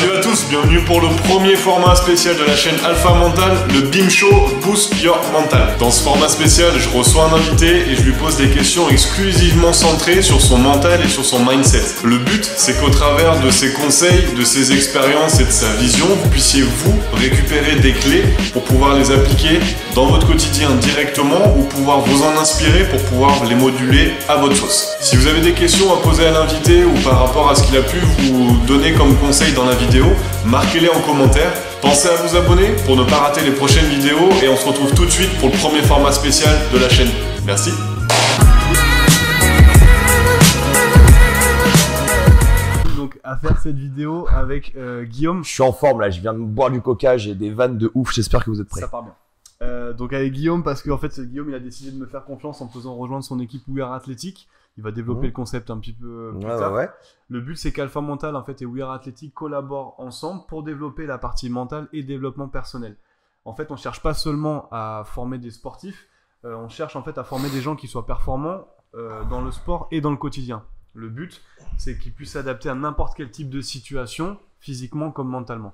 Salut à tous, bienvenue pour le premier format spécial de la chaîne Alpha Mental, le BIM Show Boost Your Mental. Dans ce format spécial, je reçois un invité et je lui pose des questions exclusivement centrées sur son mental et sur son mindset. Le but, c'est qu'au travers de ses conseils, de ses expériences et de sa vision, vous puissiez vous récupérer des clés pour pouvoir les appliquer dans votre quotidien directement ou pouvoir vous en inspirer pour pouvoir les moduler à votre sauce. Si vous avez des questions à poser à l'invité ou par rapport à ce qu'il a pu vous donner comme conseil dans la vie marquez-les en commentaire. Pensez à vous abonner pour ne pas rater les prochaines vidéos et on se retrouve tout de suite pour le premier format spécial de la chaîne. Merci. Donc à faire cette vidéo avec euh, Guillaume. Je suis en forme là, je viens de boire du coca, j'ai des vannes de ouf, j'espère que vous êtes prêts. Ça part bien. Euh, donc avec Guillaume parce qu'en fait Guillaume il a décidé de me faire confiance en faisant rejoindre son équipe ouvert Athlétique. Il va développer mmh. le concept un petit peu euh, plus tard. Le but, c'est qu'Alpha Mental en fait, et We Are Athletic collaborent ensemble pour développer la partie mentale et développement personnel. En fait, on ne cherche pas seulement à former des sportifs, euh, on cherche en fait à former des gens qui soient performants euh, dans le sport et dans le quotidien. Le but, c'est qu'ils puissent s'adapter à n'importe quel type de situation, physiquement comme mentalement.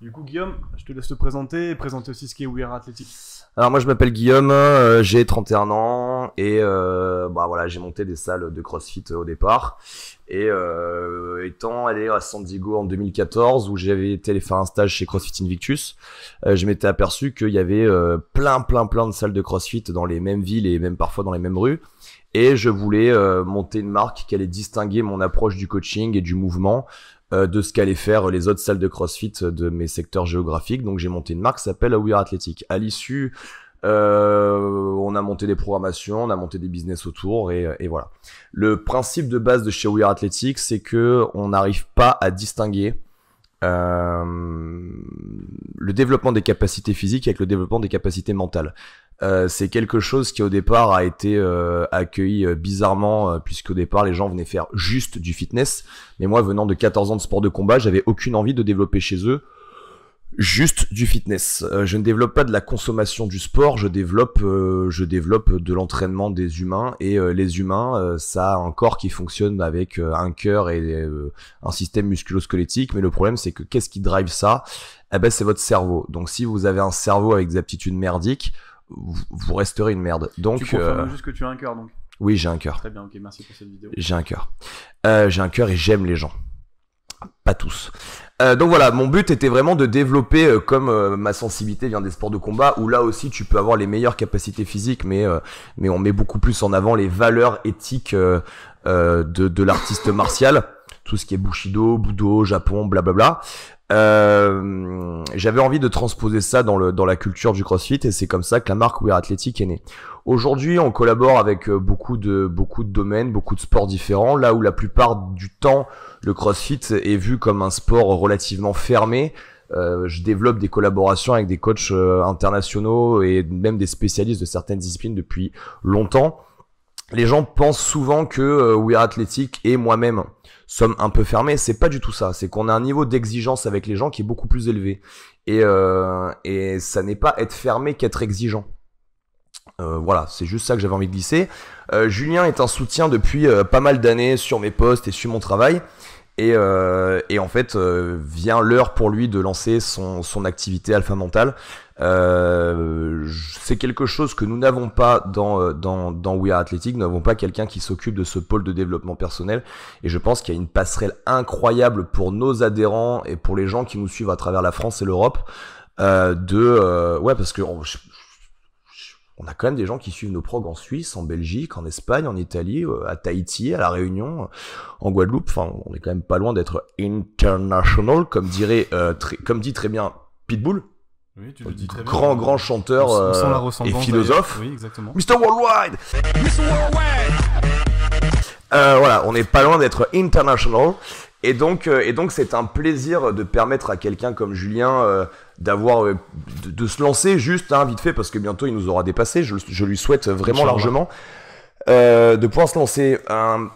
Du coup, Guillaume, je te laisse te présenter et présenter aussi ce qu'est We Are Athletic. Alors moi je m'appelle Guillaume, euh, j'ai 31 ans et euh, bah voilà j'ai monté des salles de CrossFit euh, au départ et euh, étant allé à San Diego en 2014 où j'avais été faire un stage chez CrossFit Invictus, je m'étais aperçu qu'il y avait plein plein plein de salles de CrossFit dans les mêmes villes et même parfois dans les mêmes rues et je voulais monter une marque qui allait distinguer mon approche du coaching et du mouvement euh, de ce qu'allaient faire les autres salles de CrossFit de mes secteurs géographiques. Donc j'ai monté une marque qui s'appelle We Athletic. À l'issue, euh, on a monté des programmations, on a monté des business autour et, voilà. Le principe de base de chez We Athletic, c'est que on n'arrive pas à distinguer euh, le développement des capacités physiques avec le développement des capacités mentales. Euh, c'est quelque chose qui au départ a été euh, accueilli bizarrement puisqu'au départ les gens venaient faire juste du fitness mais moi venant de 14 ans de sport de combat j'avais aucune envie de développer chez eux juste du fitness. Euh, je ne développe pas de la consommation du sport, je développe, euh, je développe de l'entraînement des humains et euh, les humains, ça a un corps qui fonctionne avec un cœur et un système musculo Mais le problème, c'est que qu'est-ce qui drive ça Eh ben, c'est votre cerveau. Donc, si vous avez un cerveau avec des aptitudes merdiques, vous, resterez une merde. Donc, tu juste que tu as un cœur, donc. Oui, j'ai un cœur. Très bien, ok, merci pour cette vidéo. J'ai un cœur. j'ai un cœur et j'aime les gens. Pas tous. Euh, donc voilà, mon but était vraiment de développer, euh, comme euh, ma sensibilité vient des sports de combat, où là aussi tu peux avoir les meilleures capacités physiques, mais, mais on met beaucoup plus en avant les valeurs éthiques de, de l'artiste martial tout ce qui est Bushido, Budo, Japon, blablabla. Euh, j'avais envie de transposer ça dans, le, dans la culture du CrossFit et c'est comme ça que la marque Wear Athletic est née. Aujourd'hui, on collabore avec euh, beaucoup de, beaucoup de domaines, beaucoup de sports différents, là où la plupart du temps, le CrossFit est vu comme un sport relativement fermé. Euh, je développe des collaborations avec des coachs euh, internationaux et même des spécialistes de certaines disciplines depuis longtemps les gens pensent souvent que euh, We Are Athletic et moi-même sommes un peu fermés. C'est pas du tout ça. C'est qu'on a un niveau d'exigence avec les gens qui est beaucoup plus élevé. Et, euh, ça n'est pas être fermé qu'être exigeant. Euh, voilà, c'est juste ça que j'avais envie de glisser. Julien est un soutien depuis pas mal d'années sur mes postes et sur mon travail. Et, en fait, vient l'heure pour lui de lancer son, son activité alpha mentale. Euh, c'est quelque chose que nous n'avons pas dans, euh, dans, dans We Are Athletic. Nous n'avons pas quelqu'un qui s'occupe de ce pôle de développement personnel. Et je pense qu'il y a une passerelle incroyable pour nos adhérents et pour les gens qui nous suivent à travers la France et l'Europe. Euh, de euh, ouais parce que on, a quand même des gens qui suivent nos prog en Suisse, en Belgique, en Espagne, en Italie, euh, à Tahiti, à La Réunion, en Guadeloupe. Enfin, on est quand même pas loin d'être international, comme dirait, comme dit très bien Pitbull. Oui, tu le dis très grand, bien. grand chanteur euh, et philosophe. Oui, exactement. Mr. Worldwide Mr. Euh, Worldwide Voilà, on n'est pas loin d'être international. Et donc, euh, et donc, c'est un plaisir de permettre à quelqu'un comme Julien d'avoir, de, se lancer juste, hein, vite fait, parce que bientôt il nous aura dépassé. Je, lui souhaite vraiment largement de pouvoir se lancer un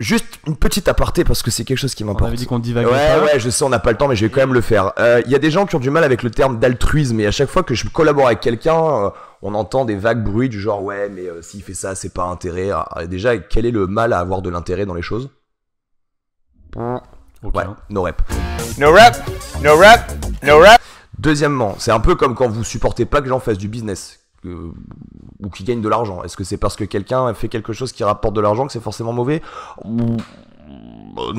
Juste une petite aparté parce que c'est quelque chose qui m'importe. On avait dit qu'on divague. Ouais, ouais, je sais, on n'a pas le temps, mais je vais quand même le faire. Il euh, y a des gens qui ont du mal avec le terme d'altruisme, et à chaque fois que je collabore avec quelqu'un, euh, on entend des vagues bruits du genre ouais, mais euh, s'il fait ça, c'est pas intérêt. Ah, ah, déjà, quel est le mal à avoir de l'intérêt dans les choses Ouais, no rep. No rep, no rep, no rep. Deuxièmement, c'est un peu comme quand vous supportez pas que j'en fasse du business ou qui gagne de l'argent Est-ce que c'est parce que quelqu'un fait quelque chose qui rapporte de l'argent que c'est forcément mauvais ou...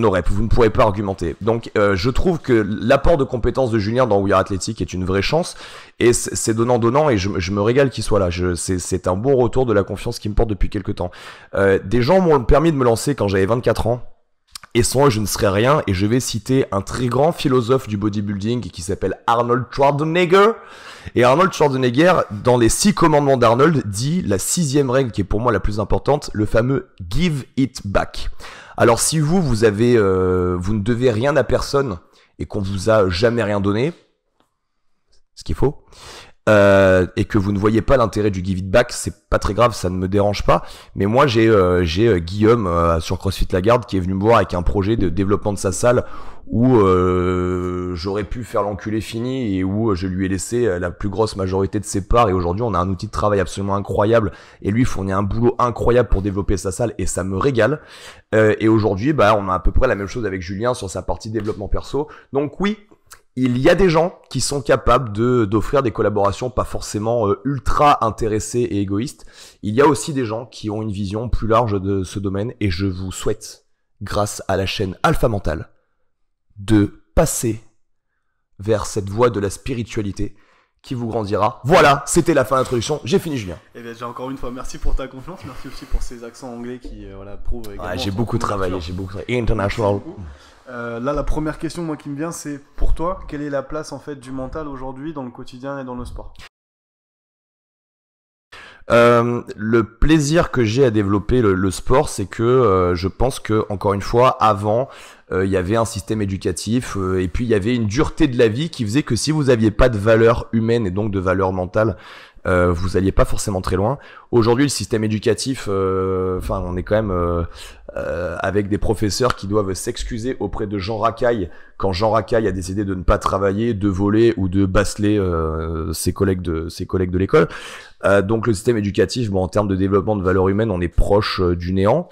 Euh, vous ne pourrez pas argumenter. Donc euh, je trouve que l'apport de compétences de Julien dans We Are Athletic est une vraie chance et c'est donnant-donnant et je, me régale qu'il soit là. C'est un bon retour de la confiance qu'il me porte depuis quelques temps. Euh, des gens m'ont permis de me lancer quand j'avais 24 ans et sans eux, je ne serais rien. Et je vais citer un très grand philosophe du bodybuilding qui s'appelle Arnold Schwarzenegger. Et Arnold Schwarzenegger, dans les six commandements d'Arnold, dit la sixième règle qui est pour moi la plus importante, le fameux give it back. Alors si vous, vous avez, euh, vous ne devez rien à personne et qu'on vous a jamais rien donné, ce qu'il faut, euh, et que vous ne voyez pas l'intérêt du give it back, c'est pas très grave, ça ne me dérange pas. Mais moi, j'ai euh, euh, Guillaume sur CrossFit Lagarde qui est venu me voir avec un projet de développement de sa salle où j'aurais pu faire l'enculé fini et où je lui ai laissé la plus grosse majorité de ses parts. Et aujourd'hui, on a un outil de travail absolument incroyable et lui fournit un boulot incroyable pour développer sa salle et ça me régale. et aujourd'hui, bah, on a à peu près la même chose avec Julien sur sa partie développement perso. Donc oui, il y a des gens qui sont capables de d'offrir des collaborations pas forcément euh, ultra intéressées et égoïstes. Il y a aussi des gens qui ont une vision plus large de ce domaine et je vous souhaite, grâce à la chaîne Alpha Mental, de passer vers cette voie de la spiritualité qui vous grandira. Voilà, c'était la fin de l'introduction. J'ai fini, Julien. Et eh bien, déjà, encore une fois, merci pour ta confiance. Merci aussi pour ces accents anglais qui euh, prouvent. j'ai beaucoup travaillé, j'ai beaucoup travaillé. International. Euh, là, la première question moi, qui me vient, c'est pour toi, quelle est la place en fait du mental aujourd'hui dans le quotidien et dans le sport euh, le plaisir que j'ai à développer le, sport, c'est que euh, je pense que encore une fois, avant, il y avait un système éducatif et puis il y avait une dureté de la vie qui faisait que si vous aviez pas de valeur humaine et donc de valeur mentale, vous alliez pas forcément très loin. Aujourd'hui, le système éducatif, enfin, on est quand même euh, avec des professeurs qui doivent s'excuser auprès de Jean Racaille quand Jean Racaille a décidé de ne pas travailler, de voler ou de basseler euh, ses collègues de ses collègues de l'école. Euh, donc le système éducatif, bon, en termes de développement de valeurs humaines, on est proche du néant.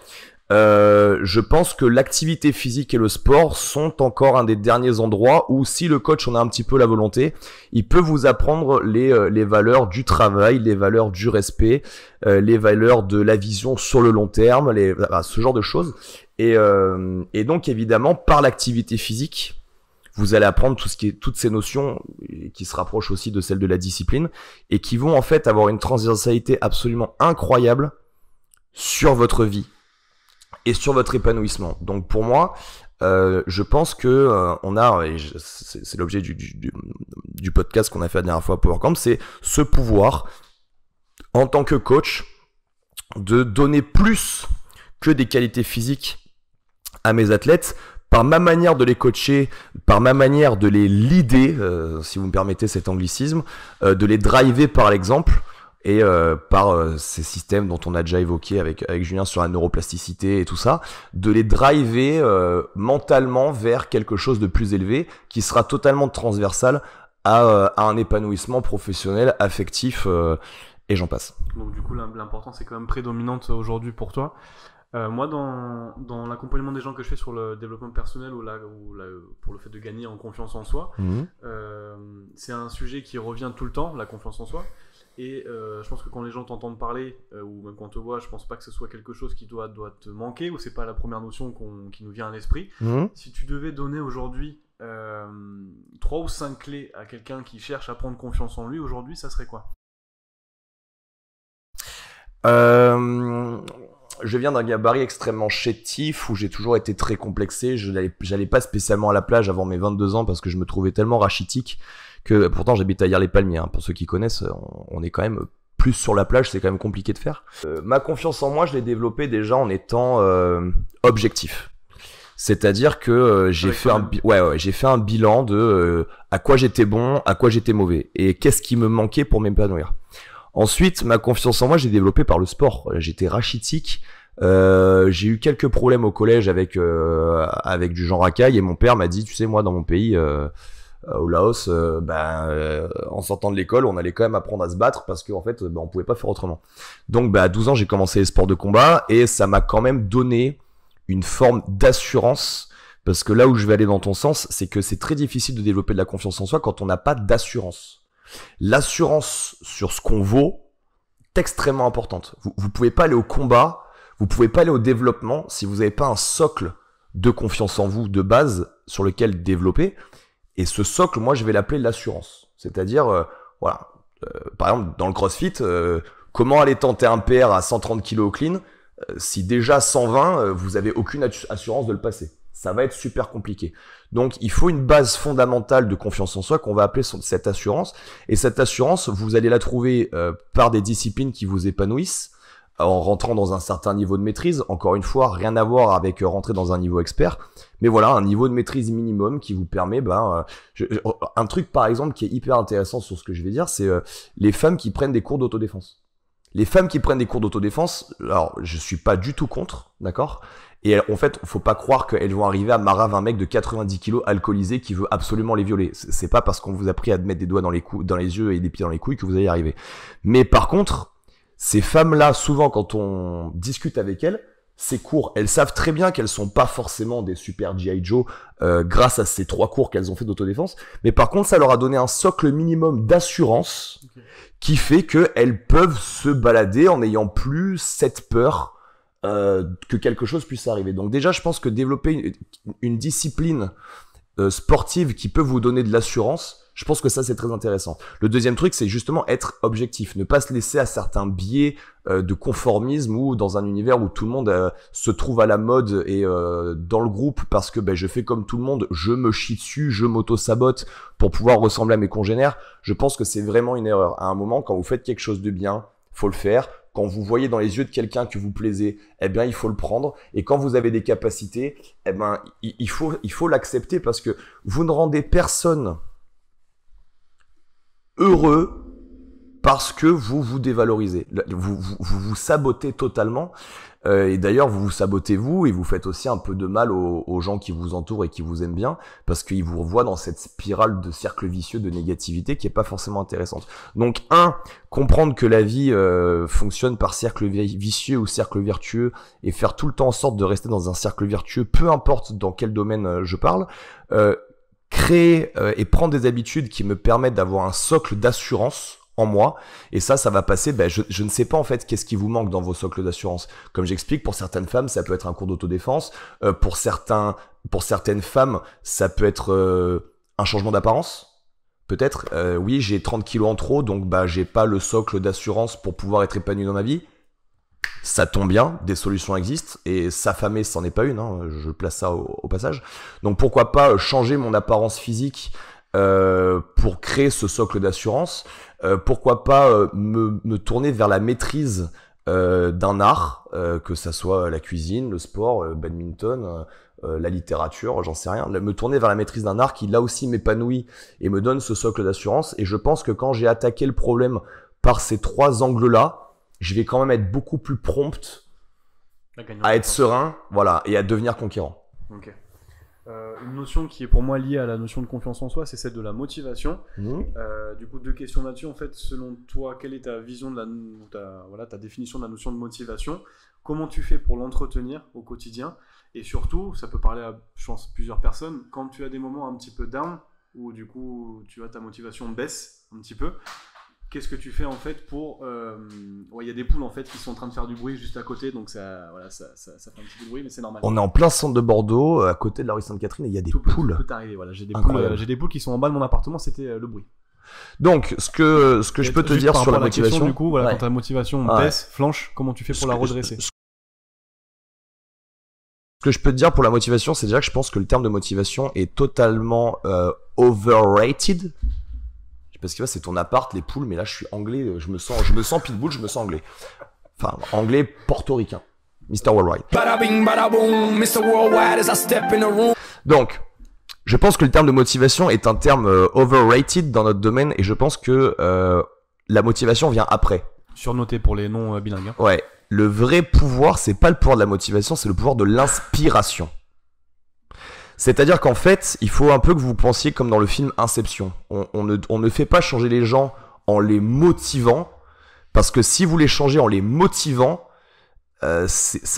Euh, je pense que l'activité physique et le sport sont encore un des derniers endroits où si le coach en a un petit peu la volonté, il peut vous apprendre les, euh, les valeurs du travail, les valeurs du respect, euh, les valeurs de la vision sur le long terme, les, ce genre de choses. Et, euh, et donc évidemment, par l'activité physique, vous allez apprendre tout ce qui est, toutes ces notions qui se rapprochent aussi de celles de la discipline et qui vont en fait avoir une transversalité absolument incroyable sur votre vie et sur votre épanouissement. Donc pour moi, euh, je pense que euh, on a, et c'est l'objet du, podcast qu'on a fait la dernière fois à PowerCamp, c'est ce pouvoir en tant que coach de donner plus que des qualités physiques à mes athlètes par ma manière de les coacher, par ma manière de les leader, euh, si vous me permettez cet anglicisme, de les driver par l'exemple et euh, par euh, ces systèmes dont on a déjà évoqué avec, avec Julien sur la neuroplasticité et tout ça, de les driver euh, mentalement vers quelque chose de plus élevé qui sera totalement transversal à, un épanouissement professionnel, affectif et j'en passe. Donc du coup l'importance est quand même prédominante aujourd'hui pour toi. moi, dans, l'accompagnement des gens que je fais sur le développement personnel ou, la, pour le fait de gagner en confiance en soi, mmh. c'est un sujet qui revient tout le temps, la confiance en soi. Et euh, je pense que quand les gens t'entendent parler, euh, ou même quand on te voit, je pense pas que ce soit quelque chose qui doit, doit te manquer, ou c'est pas la première notion qui nous vient à l'esprit. Mhm. Si tu devais donner aujourd'hui euh, trois ou cinq clés à quelqu'un qui cherche à prendre confiance en lui, aujourd'hui, ça serait quoi je viens d'un gabarit extrêmement chétif où j'ai toujours été très complexé. Je n'allais pas spécialement à la plage avant mes 22 ans parce que je me trouvais tellement rachitique que pourtant j'habite à les palmiers hein. pour ceux qui connaissent, on, est quand même plus sur la plage, c'est quand même compliqué de faire. Euh, ma confiance en moi, je l'ai développée déjà en étant euh, objectif. C'est-à-dire que euh, j'ai fait un ouais, ouais j'ai fait un bilan de à quoi j'étais bon, à quoi j'étais mauvais et qu'est-ce qui me manquait pour m'épanouir. Ensuite, ma confiance en moi, j'ai développée par le sport. J'étais rachitique, j'ai eu quelques problèmes au collège avec avec du genre racaille et mon père m'a dit tu sais moi dans mon pays euh, au Laos, euh, ben, euh, en sortant de l'école, on allait quand même apprendre à se battre parce qu'en en fait, ben, on pouvait pas faire autrement. Donc, ben, à 12 ans, j'ai commencé les sports de combat et ça m'a quand même donné une forme d'assurance parce que là où je vais aller dans ton sens, c'est que c'est très difficile de développer de la confiance en soi quand on n'a pas d'assurance. L'assurance sur ce qu'on vaut est extrêmement importante. Vous, ne pouvez pas aller au combat, vous pouvez pas aller au développement si vous n'avez pas un socle de confiance en vous de base sur lequel développer. Et ce socle, moi, je vais l'appeler l'assurance. C'est-à-dire, euh, voilà, euh, par exemple, dans le CrossFit, euh, comment aller tenter un PR à 130 kg au clean si déjà 120, vous avez aucune assurance de le passer Ça va être super compliqué. Donc, il faut une base fondamentale de confiance en soi qu'on va appeler cette assurance. Et cette assurance, vous allez la trouver par des disciplines qui vous épanouissent, en rentrant dans un certain niveau de maîtrise. Encore une fois, rien à voir avec euh, rentrer dans un niveau expert, mais voilà, un niveau de maîtrise minimum qui vous permet, ben, euh, oh, un truc par exemple qui est hyper intéressant sur ce que je vais dire, c'est euh, les femmes qui prennent des cours d'autodéfense. Les femmes qui prennent des cours d'autodéfense, alors je suis pas du tout contre, d'accord et en fait, faut pas croire qu'elles vont arriver à marave un mec de 90 kilos alcoolisé qui veut absolument les violer. C'est pas parce qu'on vous a pris à mettre des doigts dans les, dans les yeux et des pieds dans les couilles que vous allez y arriver. Mais par contre, ces femmes-là, souvent quand on discute avec elles, ces cours, elles savent très bien qu'elles sont pas forcément des super GI Joe euh, grâce à ces trois cours qu'elles ont fait d'autodéfense, mais par contre ça leur a donné un socle minimum d'assurance qui fait qu'elles peuvent se balader en n'ayant plus cette peur euh, que quelque chose puisse arriver. Donc déjà je pense que développer une, discipline euh, sportive qui peut vous donner de l'assurance, je pense que ça, c'est très intéressant. Le deuxième truc, c'est justement être objectif, ne pas se laisser à certains biais euh, de conformisme ou dans un univers où tout le monde euh, se trouve à la mode et euh, dans le groupe parce que ben, je fais comme tout le monde, je me chie dessus, je m'auto-sabote pour pouvoir ressembler à mes congénères. Je pense que c'est vraiment une erreur. À un moment, quand vous faites quelque chose de bien, faut le faire. Quand vous voyez dans les yeux de quelqu'un que vous plaisez, eh bien, il faut le prendre. Et quand vous avez des capacités, eh ben il faut, il faut l'accepter parce que vous ne rendez personne heureux parce que vous vous dévalorisez, vous vous, sabotez totalement. Euh, et d'ailleurs, vous vous sabotez vous et vous faites aussi un peu de mal aux, gens qui vous entourent et qui vous aiment bien parce qu'ils vous revoient dans cette spirale de cercle vicieux de négativité qui est pas forcément intéressante. Donc, un, comprendre que la vie euh, fonctionne par cercle vicieux ou cercle vertueux et faire tout le temps en sorte de rester dans un cercle vertueux, peu importe dans quel domaine euh, je parle. Euh, et prendre des habitudes qui me permettent d'avoir un socle d'assurance en moi. Et ça, ça va passer. Ben, je, ne sais pas en fait qu'est-ce qui vous manque dans vos socles d'assurance. Comme j'explique, pour certaines femmes, ça peut être un cours d'autodéfense. Euh, pour certains, pour certaines femmes, ça peut être euh, un changement d'apparence. Peut-être, oui, j'ai 30 kilos en trop, donc bah j'ai pas le socle d'assurance pour pouvoir être épanoui dans ma vie. Ça tombe bien, des solutions existent et s'affamer, s'en est pas une. Hein, je place ça au, passage. Donc pourquoi pas changer mon apparence physique euh, pour créer ce socle d'assurance euh, Pourquoi pas euh, me, tourner vers la maîtrise d'un art, que ça soit la cuisine, le sport, badminton, la littérature, j'en sais rien. Me tourner vers la maîtrise d'un art qui là aussi m'épanouit et me donne ce socle d'assurance. Et je pense que quand j'ai attaqué le problème par ces trois angles-là, je vais quand même être beaucoup plus prompte à être serein, voilà, et à devenir conquérant. Euh, une notion qui est pour moi liée à la notion de confiance en soi, c'est celle de la motivation. Mmh. Euh, du coup, deux questions là-dessus. En fait, selon toi, quelle est ta vision de la, ta, voilà, ta définition de la notion de motivation Comment tu fais pour l'entretenir au quotidien Et surtout, ça peut parler à, je plusieurs personnes. Quand tu as des moments un petit peu down, où du coup, tu vois ta motivation baisse un petit peu, qu'est-ce que tu fais en fait pour. Euh, il y a des poules en fait qui sont en train de faire du bruit juste à côté, donc ça, voilà, ça, fait un petit peu de bruit, mais c'est normal. On est en plein centre de Bordeaux, à côté de la rue Sainte-Catherine, et il y a des poules. Peut, voilà. J'ai des, poules, euh, des poules qui sont en bas de mon appartement, c'était euh, le bruit. Donc, ce que, ce que je peux te dire sur la motivation. du coup, voilà, quand ta motivation baisse, flanche, comment tu fais pour la redresser ce, que je peux te dire pour la motivation, c'est déjà que je pense que le terme de motivation est totalement overrated parce que c'est ton appart, les poules, mais là, je suis anglais, euh, je me sens, je me sens pitbull, je me sens anglais. Enfin, anglais portoricain. Mr. Worldwide. Donc, je pense que le terme de motivation est un terme euh, overrated dans notre domaine et je pense que euh, la motivation vient après. Surnoté pour les noms bilingues. Hein. Ouais. Le vrai pouvoir, c'est pas le pouvoir de la motivation, c'est le pouvoir de l'inspiration. C'est-à-dire qu'en fait, il faut un peu que vous pensiez comme dans le film Inception. On, ne, fait pas changer les gens en les motivant, parce que si vous les changez en les motivant, euh,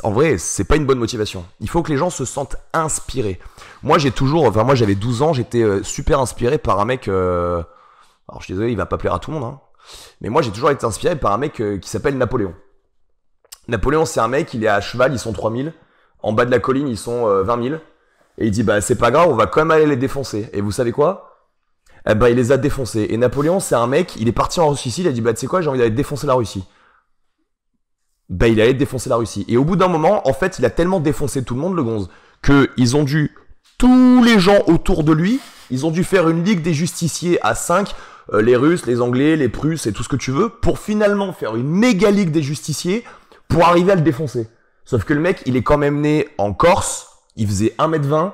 en vrai, c'est pas une bonne motivation. Il faut que les gens se sentent inspirés. Moi, j'ai toujours, enfin, moi, j'avais 12 ans, j'étais euh, super inspiré par un mec. Euh, alors, je suis désolé, il va pas plaire à tout le monde, hein, mais moi, j'ai toujours été inspiré par un mec qui s'appelle Napoléon. Napoléon, c'est un mec, il est à cheval, ils sont 3000. En bas de la colline, ils sont 20 000. Et il dit, bah, c'est pas grave, on va quand même aller les défoncer. Et vous savez quoi eh ben, il les a défoncés. Et Napoléon, c'est un mec, il est parti en Russie, il a dit, bah, tu sais quoi, j'ai envie d'aller défoncer la Russie. Ben, il allait défoncer la Russie. Et au bout d'un moment, en fait, il a tellement défoncé tout le monde, le gonze, que ils ont dû, tous les gens autour de lui, ils ont dû faire une ligue des justiciers à 5, euh, les Russes, les Anglais, les Prusses et tout ce que tu veux, pour finalement faire une méga ligue des justiciers pour arriver à le défoncer. Sauf que le mec, il est quand même né en Corse, il faisait 1m20,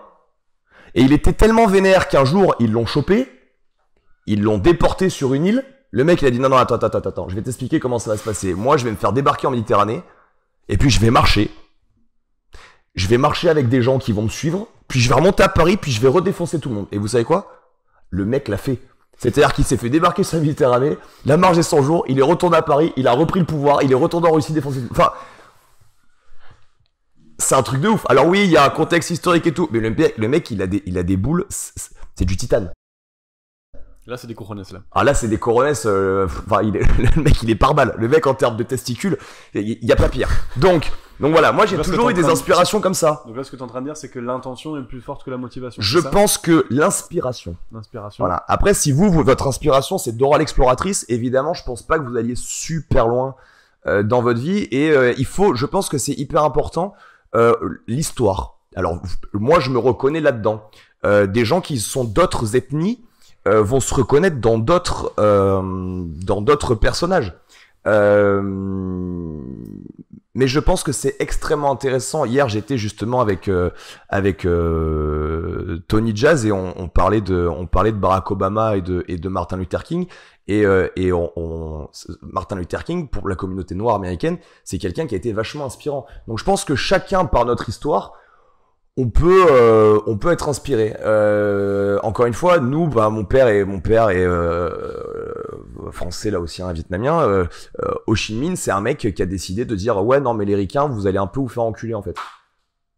et il était tellement vénère qu'un jour, ils l'ont chopé, ils l'ont déporté sur une île, le mec, il a dit non, non, attends, attends, attends, attends, je vais t'expliquer comment ça va se passer. Moi, je vais me faire débarquer en Méditerranée, et puis je vais marcher. Je vais marcher avec des gens qui vont me suivre, puis je vais remonter à Paris, puis je vais redéfoncer tout le monde. Et vous savez quoi Le mec l'a fait. C'est-à-dire qu'il s'est fait débarquer sur la Méditerranée, la marche est 100 jours, il est retourné à Paris, il a repris le pouvoir, il est retourné en Russie défoncer. tout le Enfin, c'est un truc de ouf. Alors oui, il y a un contexte historique et tout, mais le mec, il, a des, a des boules, c'est du titane. Là, c'est des couronnes. là. Ah, là, c'est des couronnes. Euh, le mec, il est par balle. Le mec, en termes de testicules, il n'y a pas pire. Donc, donc voilà, moi, j'ai toujours eu des inspirations comme ça. Donc là, ce que tu es en train de dire, c'est que l'intention est plus forte que la motivation. Je pense que l'inspiration. L'inspiration. Voilà. Après, si vous, votre inspiration, c'est Dora l'exploratrice, évidemment, je pense pas que vous alliez super loin euh, dans votre vie. Et euh, il faut, je pense que c'est hyper important euh, l'histoire. Alors moi je me reconnais là-dedans. Euh, des gens qui sont d'autres ethnies euh, vont se reconnaître dans d'autres dans d'autres personnages. mais je pense que c'est extrêmement intéressant. Hier, j'étais justement avec avec Tony Jazz et on, parlait de on parlait de Barack Obama et de et de Martin Luther King et, euh, on, Martin Luther King, pour la communauté noire américaine, c'est quelqu'un qui a été vachement inspirant. Donc je pense que chacun, par notre histoire, on peut, euh, on peut être inspiré. Euh, encore une fois, nous, bah, mon père est, mon père est français, là aussi, un hein, vietnamien. Ho Chi Minh, c'est un mec qui a décidé de dire Ouais, non, mais les ricains, vous allez un peu vous faire enculer, en fait.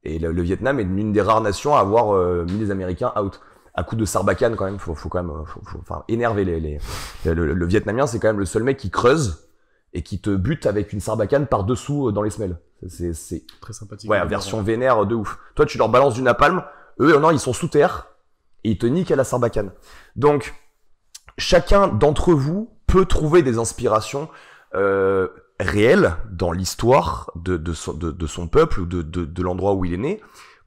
Et le, le Vietnam est l'une des rares nations à avoir mis les Américains out à coup de Sarbacane quand même. Faut, faut quand même, euh, énerver les, les le, Vietnamien, c'est quand même le seul mec qui creuse et qui te bute avec une Sarbacane par dessous euh, dans les semelles. C'est, très sympathique. Ouais, version vénère de ouf. Toi, tu leur balances du napalm. Eux, non, ils sont sous terre et ils te niquent à la Sarbacane. Donc, chacun d'entre vous peut trouver des inspirations. Euh, réelles dans l'histoire de, de, son, peuple ou de, de l'endroit où il est né.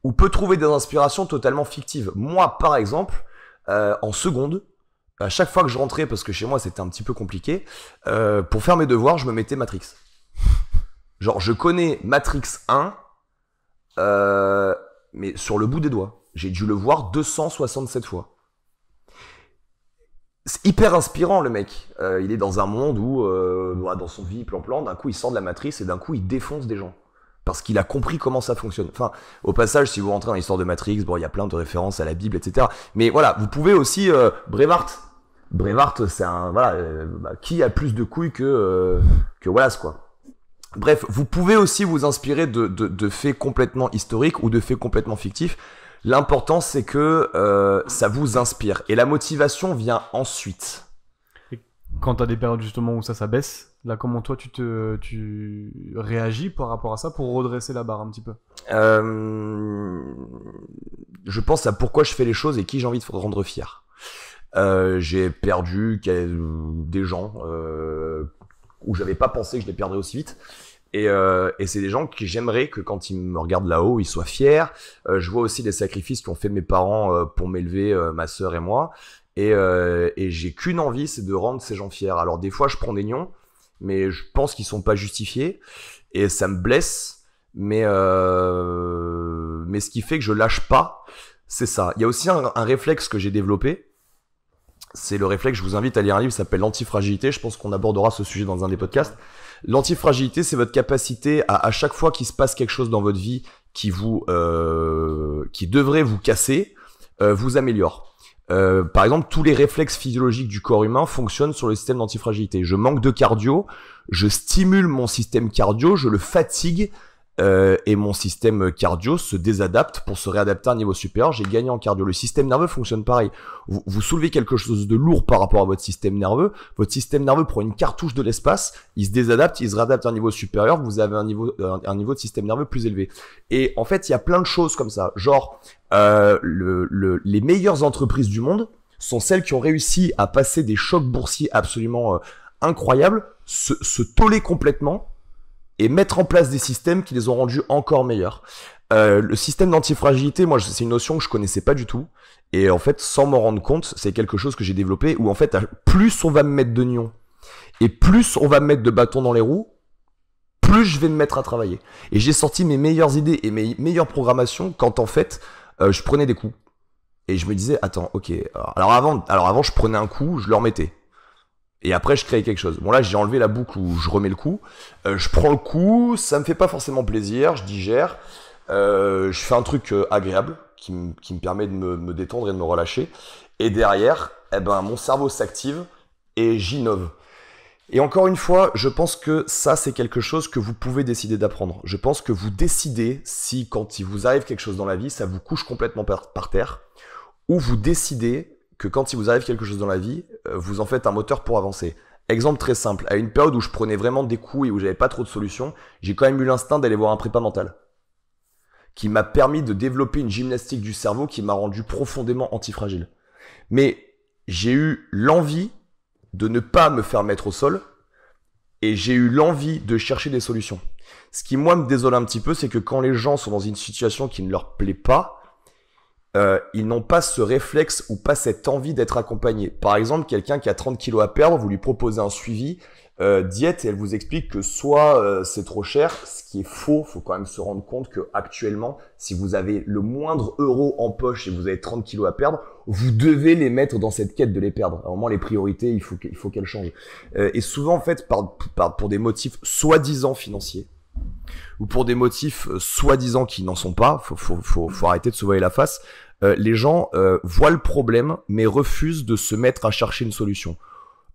On peut trouver des inspirations totalement fictives. Moi, par exemple, euh, en seconde, à chaque fois que je rentrais, parce que chez moi c'était un petit peu compliqué, euh, pour faire mes devoirs, je me mettais Matrix. Genre, je connais Matrix 1, euh, mais sur le bout des doigts. J'ai dû le voir 267 fois. C'est hyper inspirant, le mec. il est dans un monde où, bah, dans son vie plan-plan, d'un coup il sort de la matrice et d'un coup il défonce des gens parce qu'il a compris comment ça fonctionne. Enfin, au passage, si vous rentrez dans l'histoire de Matrix, bon, il y a plein de références à la Bible, etc. Mais voilà, vous pouvez aussi euh, Brevart. Brevart, c'est un voilà, euh, bah, qui a plus de couilles que euh, que Wallace quoi. Bref, vous pouvez aussi vous inspirer de, faits complètement historiques ou de faits complètement fictifs. L'important, c'est que ça vous inspire. Et la motivation vient ensuite. quand tu des périodes justement où ça, ça baisse, Là, comment toi tu te réagis par rapport à ça pour redresser la barre un petit peu euh, Je pense à pourquoi je fais les choses et qui j'ai envie de rendre fier. Euh, j'ai perdu des gens où euh, où j'avais pas pensé que je les perdrais aussi vite. Et, et c'est des gens que j'aimerais que quand ils me regardent là-haut, ils soient fiers. je vois aussi les sacrifices qu'ont fait mes parents pour m'élever, ma sœur et moi. Et, et j'ai qu'une envie, c'est de rendre ces gens fiers. Alors des fois, je prends des nions mais je pense qu'ils sont pas justifiés et ça me blesse. Mais euh, mais ce qui fait que je lâche pas, c'est ça. Il y a aussi un, réflexe que j'ai développé. C'est le réflexe. Je vous invite à lire un livre qui s'appelle L'antifragilité. Je pense qu'on abordera ce sujet dans un des podcasts. L'antifragilité, c'est votre capacité à à chaque fois qu'il se passe quelque chose dans votre vie qui vous euh, qui devrait vous casser, euh, vous améliore. Euh, par exemple, tous les réflexes physiologiques du corps humain fonctionnent sur le système d'antifragilité. Je manque de cardio, je stimule mon système cardio, je le fatigue euh, et mon système cardio se désadapte pour se réadapter à un niveau supérieur. J'ai gagné en cardio. Le système nerveux fonctionne pareil. Vous, vous, soulevez quelque chose de lourd par rapport à votre système nerveux. Votre système nerveux prend une cartouche de l'espace, il se désadapte, il se réadapte à un niveau supérieur. Vous avez un niveau, euh, un, niveau de système nerveux plus élevé. Et en fait, il y a plein de choses comme ça. Genre, euh, les meilleures entreprises du monde sont celles qui ont réussi à passer des chocs boursiers absolument incroyables, se, se complètement et mettre en place des systèmes qui les ont rendus encore meilleurs. Euh, le système d'antifragilité, moi, c'est une notion que je connaissais pas du tout. Et en fait, sans m'en rendre compte, c'est quelque chose que j'ai développé où en fait, plus on va me mettre de nions et plus on va me mettre de bâtons dans les roues, plus je vais me mettre à travailler. Et j'ai sorti mes meilleures idées et mes meilleures programmations quand en fait, euh, je prenais des coups. Et je me disais, attends, ok. Alors avant, alors avant, je prenais un coup, je le remettais et après je crée quelque chose. Bon là j'ai enlevé la boucle où je remets le coup, euh, je prends le coup, ça me fait pas forcément plaisir, je digère, euh, je fais un truc euh, agréable qui, me permet de me, détendre et de me relâcher, et derrière, eh ben mon cerveau s'active et j'innove. Et encore une fois, je pense que ça c'est quelque chose que vous pouvez décider d'apprendre. Je pense que vous décidez si quand il vous arrive quelque chose dans la vie, ça vous couche complètement par terre, ou vous décidez que quand il vous arrive quelque chose dans la vie, euh, vous en faites un moteur pour avancer. Exemple très simple, à une période où je prenais vraiment des coups et où j'avais pas trop de solutions, j'ai quand même eu l'instinct d'aller voir un prépa mental qui m'a permis de développer une gymnastique du cerveau qui m'a rendu profondément antifragile. Mais j'ai eu l'envie de ne pas me faire mettre au sol et j'ai eu l'envie de chercher des solutions. Ce qui moi me désole un petit peu, c'est que quand les gens sont dans une situation qui ne leur plaît pas, euh, ils n'ont pas ce réflexe ou pas cette envie d'être accompagné. Par exemple, quelqu'un qui a 30 kilos à perdre, vous lui proposez un suivi euh, diète et elle vous explique que soit euh, c'est trop cher, ce qui est faux, faut quand même se rendre compte que actuellement, si vous avez le moindre euro en poche et vous avez 30 kilos à perdre, vous devez les mettre dans cette quête de les perdre. À un moment, les priorités, il faut, qu'elles changent. et souvent, en fait, pour des motifs soi-disant financiers, ou pour des motifs euh, soi-disant qui n'en sont pas, faut, faut, arrêter de se voiler la face, euh, les gens euh, voient le problème mais refusent de se mettre à chercher une solution.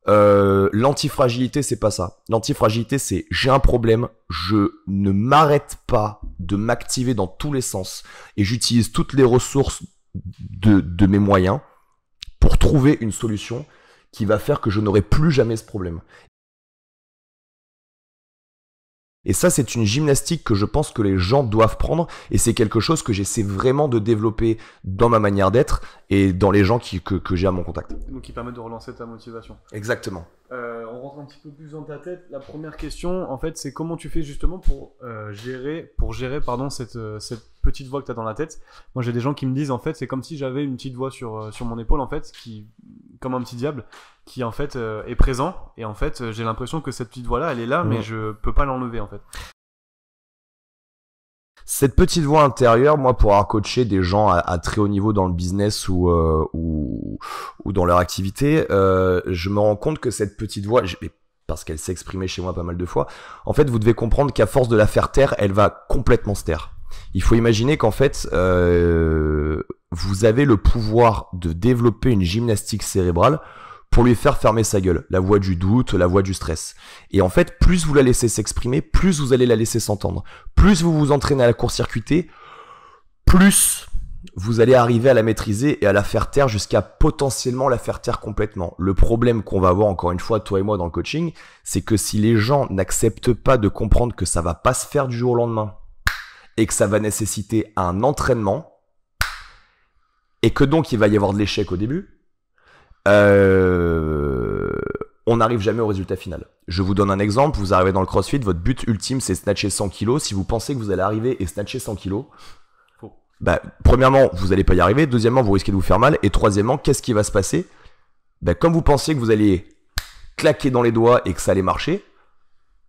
l'antifragilité, c'est pas ça. L'antifragilité, c'est j'ai un problème, je ne m'arrête pas de m'activer dans tous les sens et j'utilise toutes les ressources de mes moyens pour trouver une solution qui va faire que je n'aurai plus jamais ce problème. Et ça, c'est une gymnastique que je pense que les gens doivent prendre, et c'est quelque chose que j'essaie vraiment de développer dans ma manière d'être et dans les gens qui, que, que j'ai à mon contact. Donc, qui permet de relancer ta motivation. Exactement. Euh, on rentre un petit peu plus dans ta tête. La première question, en fait, c'est comment tu fais justement pour euh, gérer, pour gérer pardon, cette, euh, cette petite voix que tu as dans la tête. Moi, j'ai des gens qui me disent, en fait, c'est comme si j'avais une petite voix sur, sur mon épaule, en fait, qui comme un petit diable qui en fait euh, est présent et en fait euh, j'ai l'impression que cette petite voix là elle est là mais je peux pas l'enlever en fait cette petite voix intérieure, moi, pour avoir coaché des gens à, très haut niveau dans le business ou, euh, ou, dans leur activité, je me rends compte que cette petite voix, parce qu'elle s'est exprimée chez moi pas mal de fois, en fait, vous devez comprendre qu'à force de la faire taire, elle va complètement se taire. Il faut imaginer qu'en fait, euh, vous avez le pouvoir de développer une gymnastique cérébrale pour lui faire fermer sa gueule, la voix du doute, la voix du stress. Et en fait, plus vous la laissez s'exprimer, plus vous allez la laisser s'entendre, plus vous vous entraînez à la court-circuiter, plus vous allez arriver à la maîtriser et à la faire taire jusqu'à potentiellement la faire taire complètement. Le problème qu'on va avoir encore une fois, toi et moi, dans le coaching, c'est que si les gens n'acceptent pas de comprendre que ça va pas se faire du jour au lendemain et que ça va nécessiter un entraînement, et que donc il va y avoir de l'échec au début, euh, on n'arrive jamais au résultat final. Je vous donne un exemple, vous arrivez dans le CrossFit, votre but ultime c'est snatcher 100 kilos, si vous pensez que vous allez arriver et snatcher 100 kilos, bah, premièrement, vous n'allez pas y arriver, deuxièmement, vous risquez de vous faire mal, et troisièmement, qu'est-ce qui va se passer bah, Comme vous pensez que vous allez claquer dans les doigts et que ça allait marcher,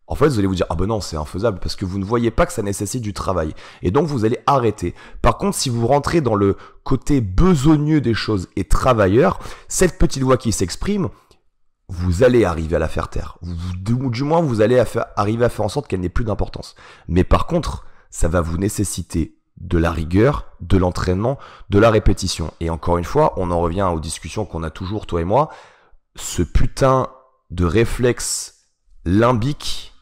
en fait, vous allez vous dire, ah ben non, c'est infaisable, parce que vous ne voyez pas que ça nécessite du travail. Et donc, vous allez arrêter. Par contre, si vous rentrez dans le côté besogneux des choses et travailleur, cette petite voix qui s'exprime, vous allez arriver à la faire taire. Ou du moins, vous allez arriver à faire en sorte qu'elle n'ait plus d'importance. Mais par contre, ça va vous nécessiter de la rigueur, de l'entraînement, de la répétition. Et encore une fois, on en revient aux discussions qu'on a toujours, toi et moi, ce putain de réflexe limbique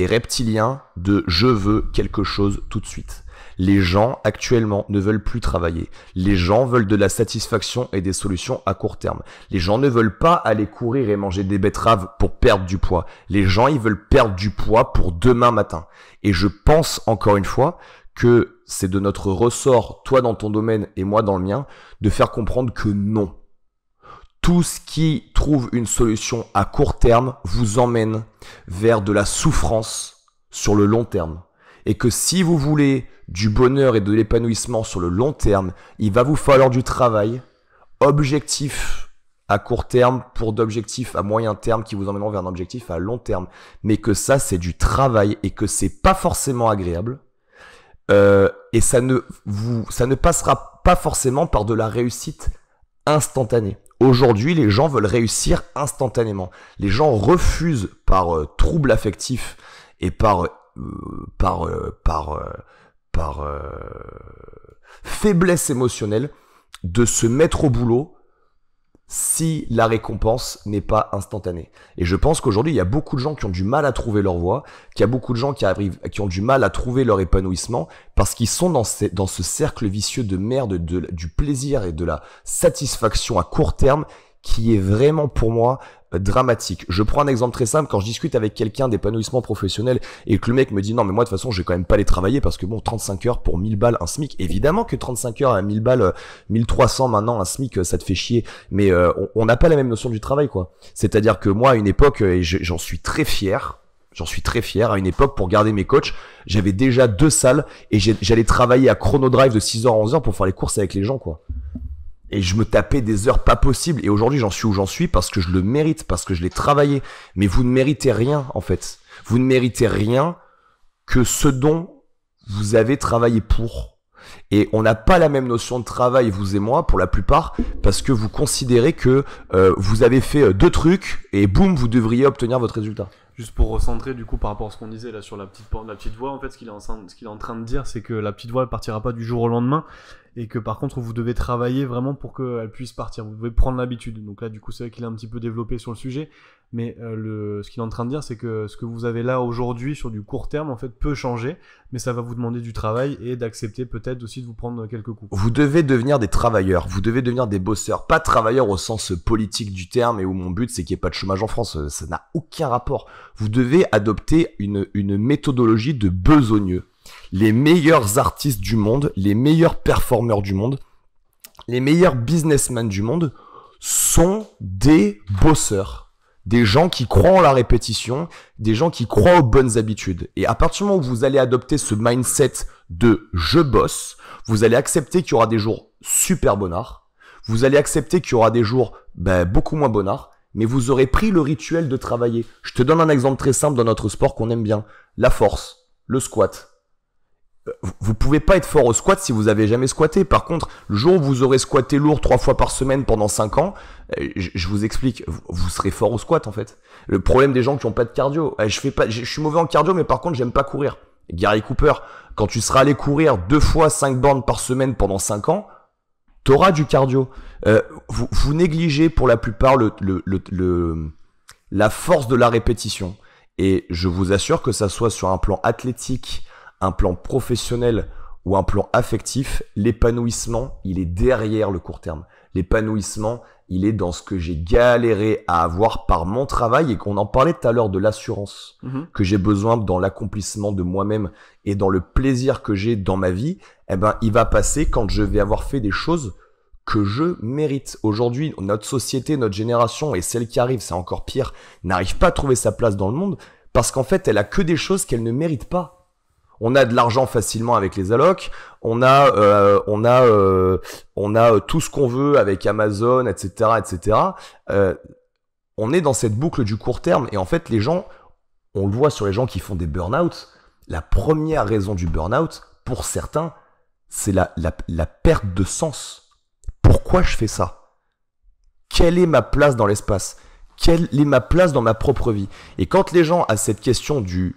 et reptilien de je veux quelque chose tout de suite. Les gens actuellement ne veulent plus travailler. Les gens veulent de la satisfaction et des solutions à court terme. Les gens ne veulent pas aller courir et manger des betteraves pour perdre du poids. Les gens, ils veulent perdre du poids pour demain matin. Et je pense encore une fois que c'est de notre ressort, toi dans ton domaine et moi dans le mien, de faire comprendre que non, tout ce qui trouve une solution à court terme vous emmène vers de la souffrance sur le long terme. Et que si vous voulez du bonheur et de l'épanouissement sur le long terme, il va vous falloir du travail objectif à court terme pour d'objectifs à moyen terme qui vous emmèneront vers un objectif à long terme. Mais que ça, c'est du travail et que c'est pas forcément agréable. Euh, et ça ne vous, ça ne passera pas forcément par de la réussite instantanée. Aujourd'hui, les gens veulent réussir instantanément. Les gens refusent par euh, trouble affectif et par euh, par euh, par par faiblesse émotionnelle de se mettre au boulot si la récompense n'est pas instantanée. Et je pense qu'aujourd'hui, il y a beaucoup de gens qui ont du mal à trouver leur voie, qu'il y a beaucoup de gens qui, arrivent, qui ont du mal à trouver leur épanouissement, parce qu'ils sont dans, ce cercle vicieux de merde, de, du plaisir et de la satisfaction à court terme, qui est vraiment pour moi euh, dramatique. Je prends un exemple très simple, quand je discute avec quelqu'un d'épanouissement professionnel et que le mec me dit non mais moi de toute façon je vais quand même pas les travailler parce que bon 35 heures pour 1000 balles un SMIC, évidemment que 35 heures à 1000 balles, 1300 euh, maintenant un SMIC euh, ça te fait chier, mais on n'a pas la même notion du travail quoi. C'est-à-dire que moi à une époque, et j'en suis très fier, J'en suis très fier. À une époque, pour garder mes coachs, j'avais déjà deux salles et j'allais travailler à chrono drive de 6h à 11h pour faire les courses avec les gens, quoi. Et je me tapais des heures pas possibles. Et aujourd'hui, j'en suis où j'en suis parce que je le mérite, parce que je l'ai travaillé. Mais vous ne méritez rien, en fait. Vous ne méritez rien que ce dont vous avez travaillé pour. Et on n'a pas la même notion de travail, vous et moi, pour la plupart, parce que vous considérez que euh, vous avez fait euh, deux trucs et boum, vous devriez obtenir votre résultat. Juste pour recentrer du coup par rapport à ce qu'on disait là sur la petite, la petite voix, en fait, ce qu'il est, est, en train de dire, c'est que la petite voix ne partira pas du jour au lendemain et que par contre vous devez travailler vraiment pour qu'elle puisse partir. Vous devez prendre l'habitude. Donc là, du coup, c'est vrai qu'il a un petit peu développé sur le sujet, mais euh, le, ce qu'il est en train de dire, c'est que ce que vous avez là aujourd'hui sur du court terme, en fait, peut changer, mais ça va vous demander du travail et d'accepter peut-être aussi de vous prendre quelques coups. Vous devez devenir des travailleurs, vous devez devenir des bosseurs, pas travailleurs au sens politique du terme et où mon but c'est qu'il n'y ait pas de chômage en France, ça n'a aucun rapport. Vous devez adopter une, une méthodologie de besogneux les meilleurs artistes du monde, les meilleurs performeurs du monde, les meilleurs businessmen du monde sont des bosseurs, des gens qui croient en la répétition, des gens qui croient aux bonnes habitudes. Et à partir du moment où vous allez adopter ce mindset de je bosse, vous allez accepter qu'il y aura des jours super bonnards, vous allez accepter qu'il y aura des jours ben, beaucoup moins bonnards, mais vous aurez pris le rituel de travailler. Je te donne un exemple très simple dans notre sport qu'on aime bien, la force, le squat, vous pouvez pas être fort au squat si vous avez jamais squatté. Par contre, le jour où vous aurez squatté lourd trois fois par semaine pendant cinq ans, euh, je vous explique, vous serez fort au squat en fait. Le problème des gens qui ont pas de cardio, euh, je fais pas, je suis mauvais en cardio, mais par contre j'aime pas courir. Gary Cooper, quand tu seras allé courir deux fois cinq bornes par semaine pendant cinq ans, auras du cardio. Euh, vous, vous, négligez pour la plupart le, le, le, la force de la répétition. Et je vous assure que ça soit sur un plan athlétique, un plan professionnel ou un plan affectif, l'épanouissement, il est derrière le court terme. L'épanouissement, il est dans ce que j'ai galéré à avoir par mon travail et qu'on en parlait tout à l'heure de l'assurance, mhm. que j'ai besoin dans l'accomplissement de moi-même et dans le plaisir que j'ai dans ma vie, eh ben, il va passer quand je vais avoir fait des choses que je mérite. Aujourd'hui, notre société, notre génération et celle qui arrive, c'est encore pire, n'arrive pas à trouver sa place dans le monde parce qu'en fait, elle a que des choses qu'elle ne mérite pas on a de l'argent facilement avec les allocs, on a, euh, on a, euh, on a tout ce qu'on veut avec Amazon, etc., etc. Euh, on est dans cette boucle du court terme et en fait, les gens, on le voit sur les gens qui font des burn-out. La première raison du burn-out, pour certains, c'est la, la, la perte de sens. Pourquoi je fais ça Quelle est ma place dans l'espace Quelle est ma place dans ma propre vie Et quand les gens à cette question du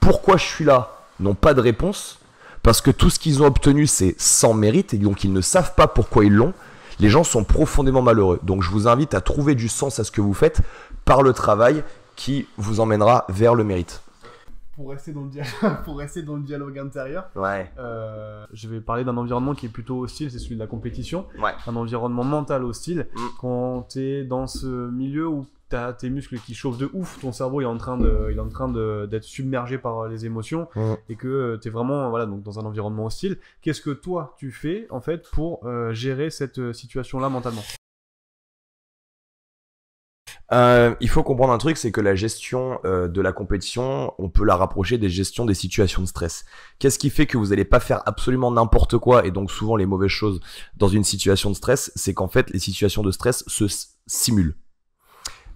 pourquoi je suis là n'ont pas de réponse parce que tout ce qu'ils ont obtenu, c'est sans mérite et donc ils ne savent pas pourquoi ils l'ont. Les gens sont profondément malheureux. Donc je vous invite à trouver du sens à ce que vous faites par le travail qui vous emmènera vers le mérite pour rester dans le dialogue, pour rester dans le dialogue intérieur. Ouais. Euh, je vais parler d'un environnement qui est plutôt hostile, c'est celui de la compétition. Un environnement mental hostile. Mm. Quand t'es dans ce milieu où t'as tes muscles qui chauffent de ouf, ton cerveau est en train d'être submergé par les émotions mm. et que euh, tu es vraiment voilà donc dans un environnement hostile. Qu'est-ce que toi tu fais en fait pour euh, gérer cette situation là mentalement euh, il faut comprendre un truc, c'est que la gestion euh, de la compétition, on peut la rapprocher des gestions des situations de stress. Qu'est-ce qui fait que vous n'allez pas faire absolument n'importe quoi et donc souvent les mauvaises choses dans une situation de stress C'est qu'en fait, les situations de stress se simulent.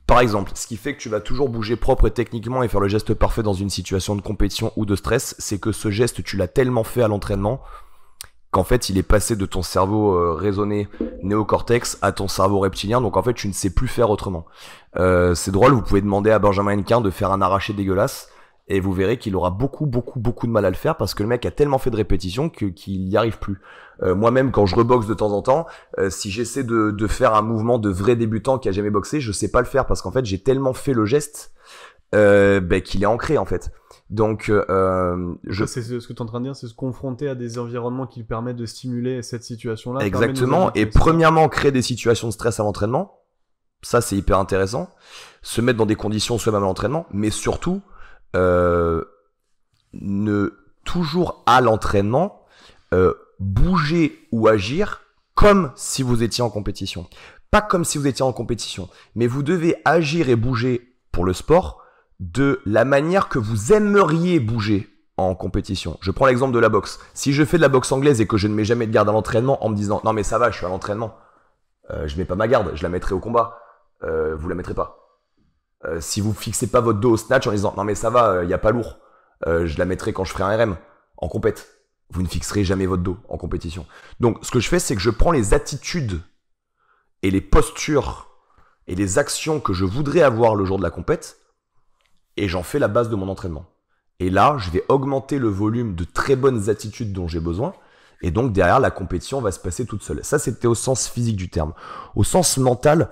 Par exemple, ce qui fait que tu vas toujours bouger propre et techniquement et faire le geste parfait dans une situation de compétition ou de stress, c'est que ce geste, tu l'as tellement fait à l'entraînement qu'en fait il est passé de ton cerveau euh, raisonné néocortex à ton cerveau reptilien, donc en fait tu ne sais plus faire autrement. Euh, c'est drôle, vous pouvez demander à Benjamin Hennequin de faire un arraché dégueulasse, et vous verrez qu'il aura beaucoup beaucoup beaucoup de mal à le faire parce que le mec a tellement fait de répétitions qu'il n'y arrive plus. Euh, moi-même quand je reboxe de temps en temps, euh, si j'essaie de, de, faire un mouvement de vrai débutant qui a jamais boxé, je sais pas le faire parce qu'en fait j'ai tellement fait le geste ben, qu'il est ancré en fait. Donc, euh, euh je... Ah, c'est ce que tu es en train de dire, c'est se confronter à des environnements qui permettent de stimuler cette situation-là. Exactement. Et premièrement, créer des situations de stress à l'entraînement. Ça, c'est hyper intéressant. Se mettre dans des conditions soi-même à l'entraînement, mais surtout, euh, ne toujours à l'entraînement, euh, bouger ou agir comme si vous étiez en compétition. Pas comme si vous étiez en compétition, mais vous devez agir et bouger pour le sport de la manière que vous aimeriez bouger en compétition. Je prends l'exemple de la boxe. Si je fais de la boxe anglaise et que je ne mets jamais de garde à l'entraînement en me disant non mais ça va, je suis à l'entraînement, je euh, je mets pas ma garde, je la mettrai au combat, vous euh, vous la mettrez pas. Euh, si vous fixez pas votre dos au snatch en disant non mais ça va, il n'y a pas lourd, je la mettrai quand je ferai un RM en compète. Vous ne fixerez jamais votre dos en compétition. Donc ce que je fais c'est que je prends les attitudes et les postures et les actions que je voudrais avoir le jour de la compète et j'en fais la base de mon entraînement. Et là, je vais augmenter le volume de très bonnes attitudes dont j'ai besoin. Et donc derrière, la compétition va se passer toute seule. Ça, c'était au sens physique du terme. Au sens mental,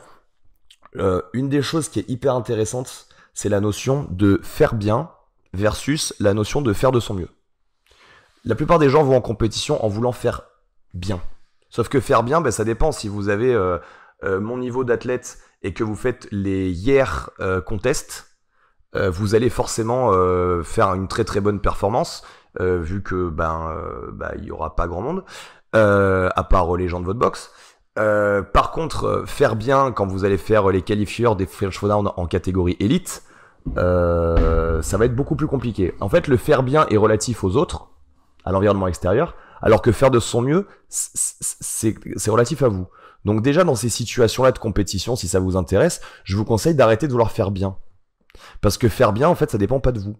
euh, une des choses qui est hyper intéressante, c'est la notion de faire bien versus la notion de faire de son mieux. La plupart des gens vont en compétition en voulant faire bien. Sauf que faire bien, ben, ça dépend. Si vous avez euh, euh, mon niveau d'athlète et que vous faites les hier contests, euh, vous allez forcément euh, faire une très très bonne performance, euh, vu que ben bah, il y aura pas grand monde, à part les gens de votre box. par contre, faire bien quand vous allez faire les qualifieurs des French en catégorie élite, ça va être beaucoup plus compliqué. En fait, le faire bien est relatif aux autres, à l'environnement extérieur, alors que faire de son mieux, c'est relatif à vous. Donc déjà dans ces situations-là de compétition, si ça vous intéresse, je vous conseille d'arrêter de vouloir faire bien. Parce que faire bien, en fait, ça dépend pas de vous.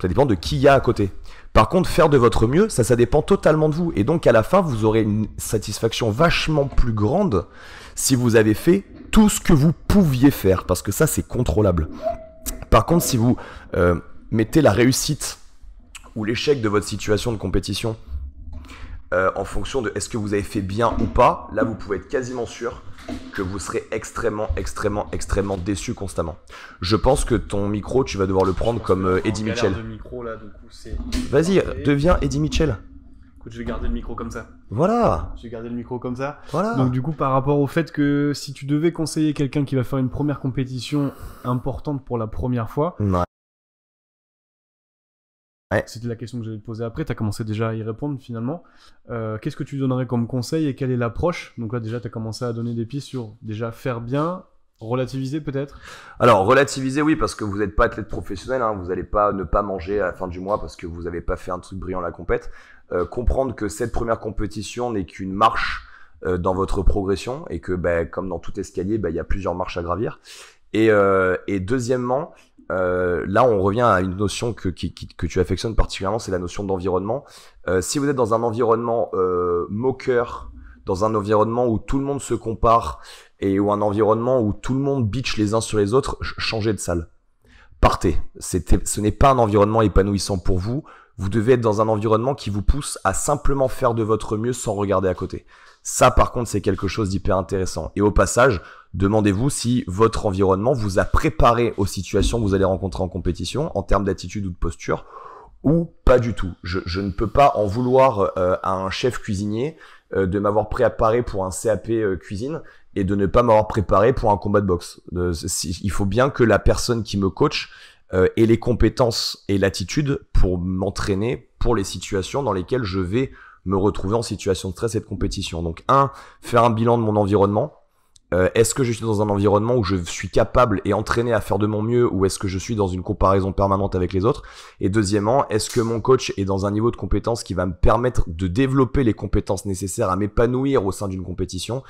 Ça dépend de qui il y a à côté. Par contre, faire de votre mieux, ça, ça dépend totalement de vous. Et donc, à la fin, vous aurez une satisfaction vachement plus grande si vous avez fait tout ce que vous pouviez faire. Parce que ça, c'est contrôlable. Par contre, si vous euh, mettez la réussite ou l'échec de votre situation de compétition euh, en fonction de est-ce que vous avez fait bien ou pas, là, vous pouvez être quasiment sûr que vous serez extrêmement, extrêmement, extrêmement déçu constamment. Je pense que ton micro, tu vas devoir le prendre comme euh, Eddie Mitchell. Vas-y, deviens Eddie Mitchell écoute je vais garder le micro comme ça. Voilà. Je vais garder le micro comme ça. Voilà. Donc du coup, par rapport au fait que si tu devais conseiller quelqu'un qui va faire une première compétition importante pour la première fois, ouais. C'était la question que j'allais te poser après, tu as commencé déjà à y répondre finalement. Euh, qu'est-ce que tu donnerais comme conseil et quelle est l'approche Donc là déjà tu as commencé à donner des pistes sur déjà faire bien, Relativiser peut-être Alors relativiser oui parce que vous n'êtes pas athlète professionnel, hein. vous n'allez pas ne pas manger à la fin du mois parce que vous n'avez pas fait un truc brillant à la compète. Euh, comprendre que cette première compétition n'est qu'une marche euh, dans votre progression et que ben, comme dans tout escalier, ben, il y a plusieurs marches à gravir. et deuxièmement, euh, là, on revient à une notion que, que tu affectionnes particulièrement, c'est la notion d'environnement. Euh, si vous êtes dans un environnement euh, moqueur, dans un environnement où tout le monde se compare et où un environnement où tout le monde bitch les uns sur les autres, changez de salle. Partez. Ce n'est pas un environnement épanouissant pour vous. Vous devez être dans un environnement qui vous pousse à simplement faire de votre mieux sans regarder à côté. Ça, par contre, c'est quelque chose d'hyper intéressant. Et au passage, Demandez-vous si votre environnement vous a préparé aux situations que vous allez rencontrer en compétition en termes d'attitude ou de posture ou pas du tout. Je, ne peux pas en vouloir euh, à un chef cuisinier euh, de m'avoir préparé pour un CAP euh, cuisine et de ne pas m'avoir préparé pour un combat de boxe. il faut bien que la personne qui me coach ait les compétences et l'attitude pour m'entraîner pour les situations dans lesquelles je vais me retrouver en situation de stress et de compétition. Donc un, faire un bilan de mon environnement, euh, est-ce que je suis dans un environnement où je suis capable et entraîné à faire de mon mieux ou est-ce que je suis dans une comparaison permanente avec les autres Et deuxièmement, est-ce que mon coach est dans un niveau de compétence qui va me permettre de développer les compétences nécessaires à m'épanouir au sein d'une compétition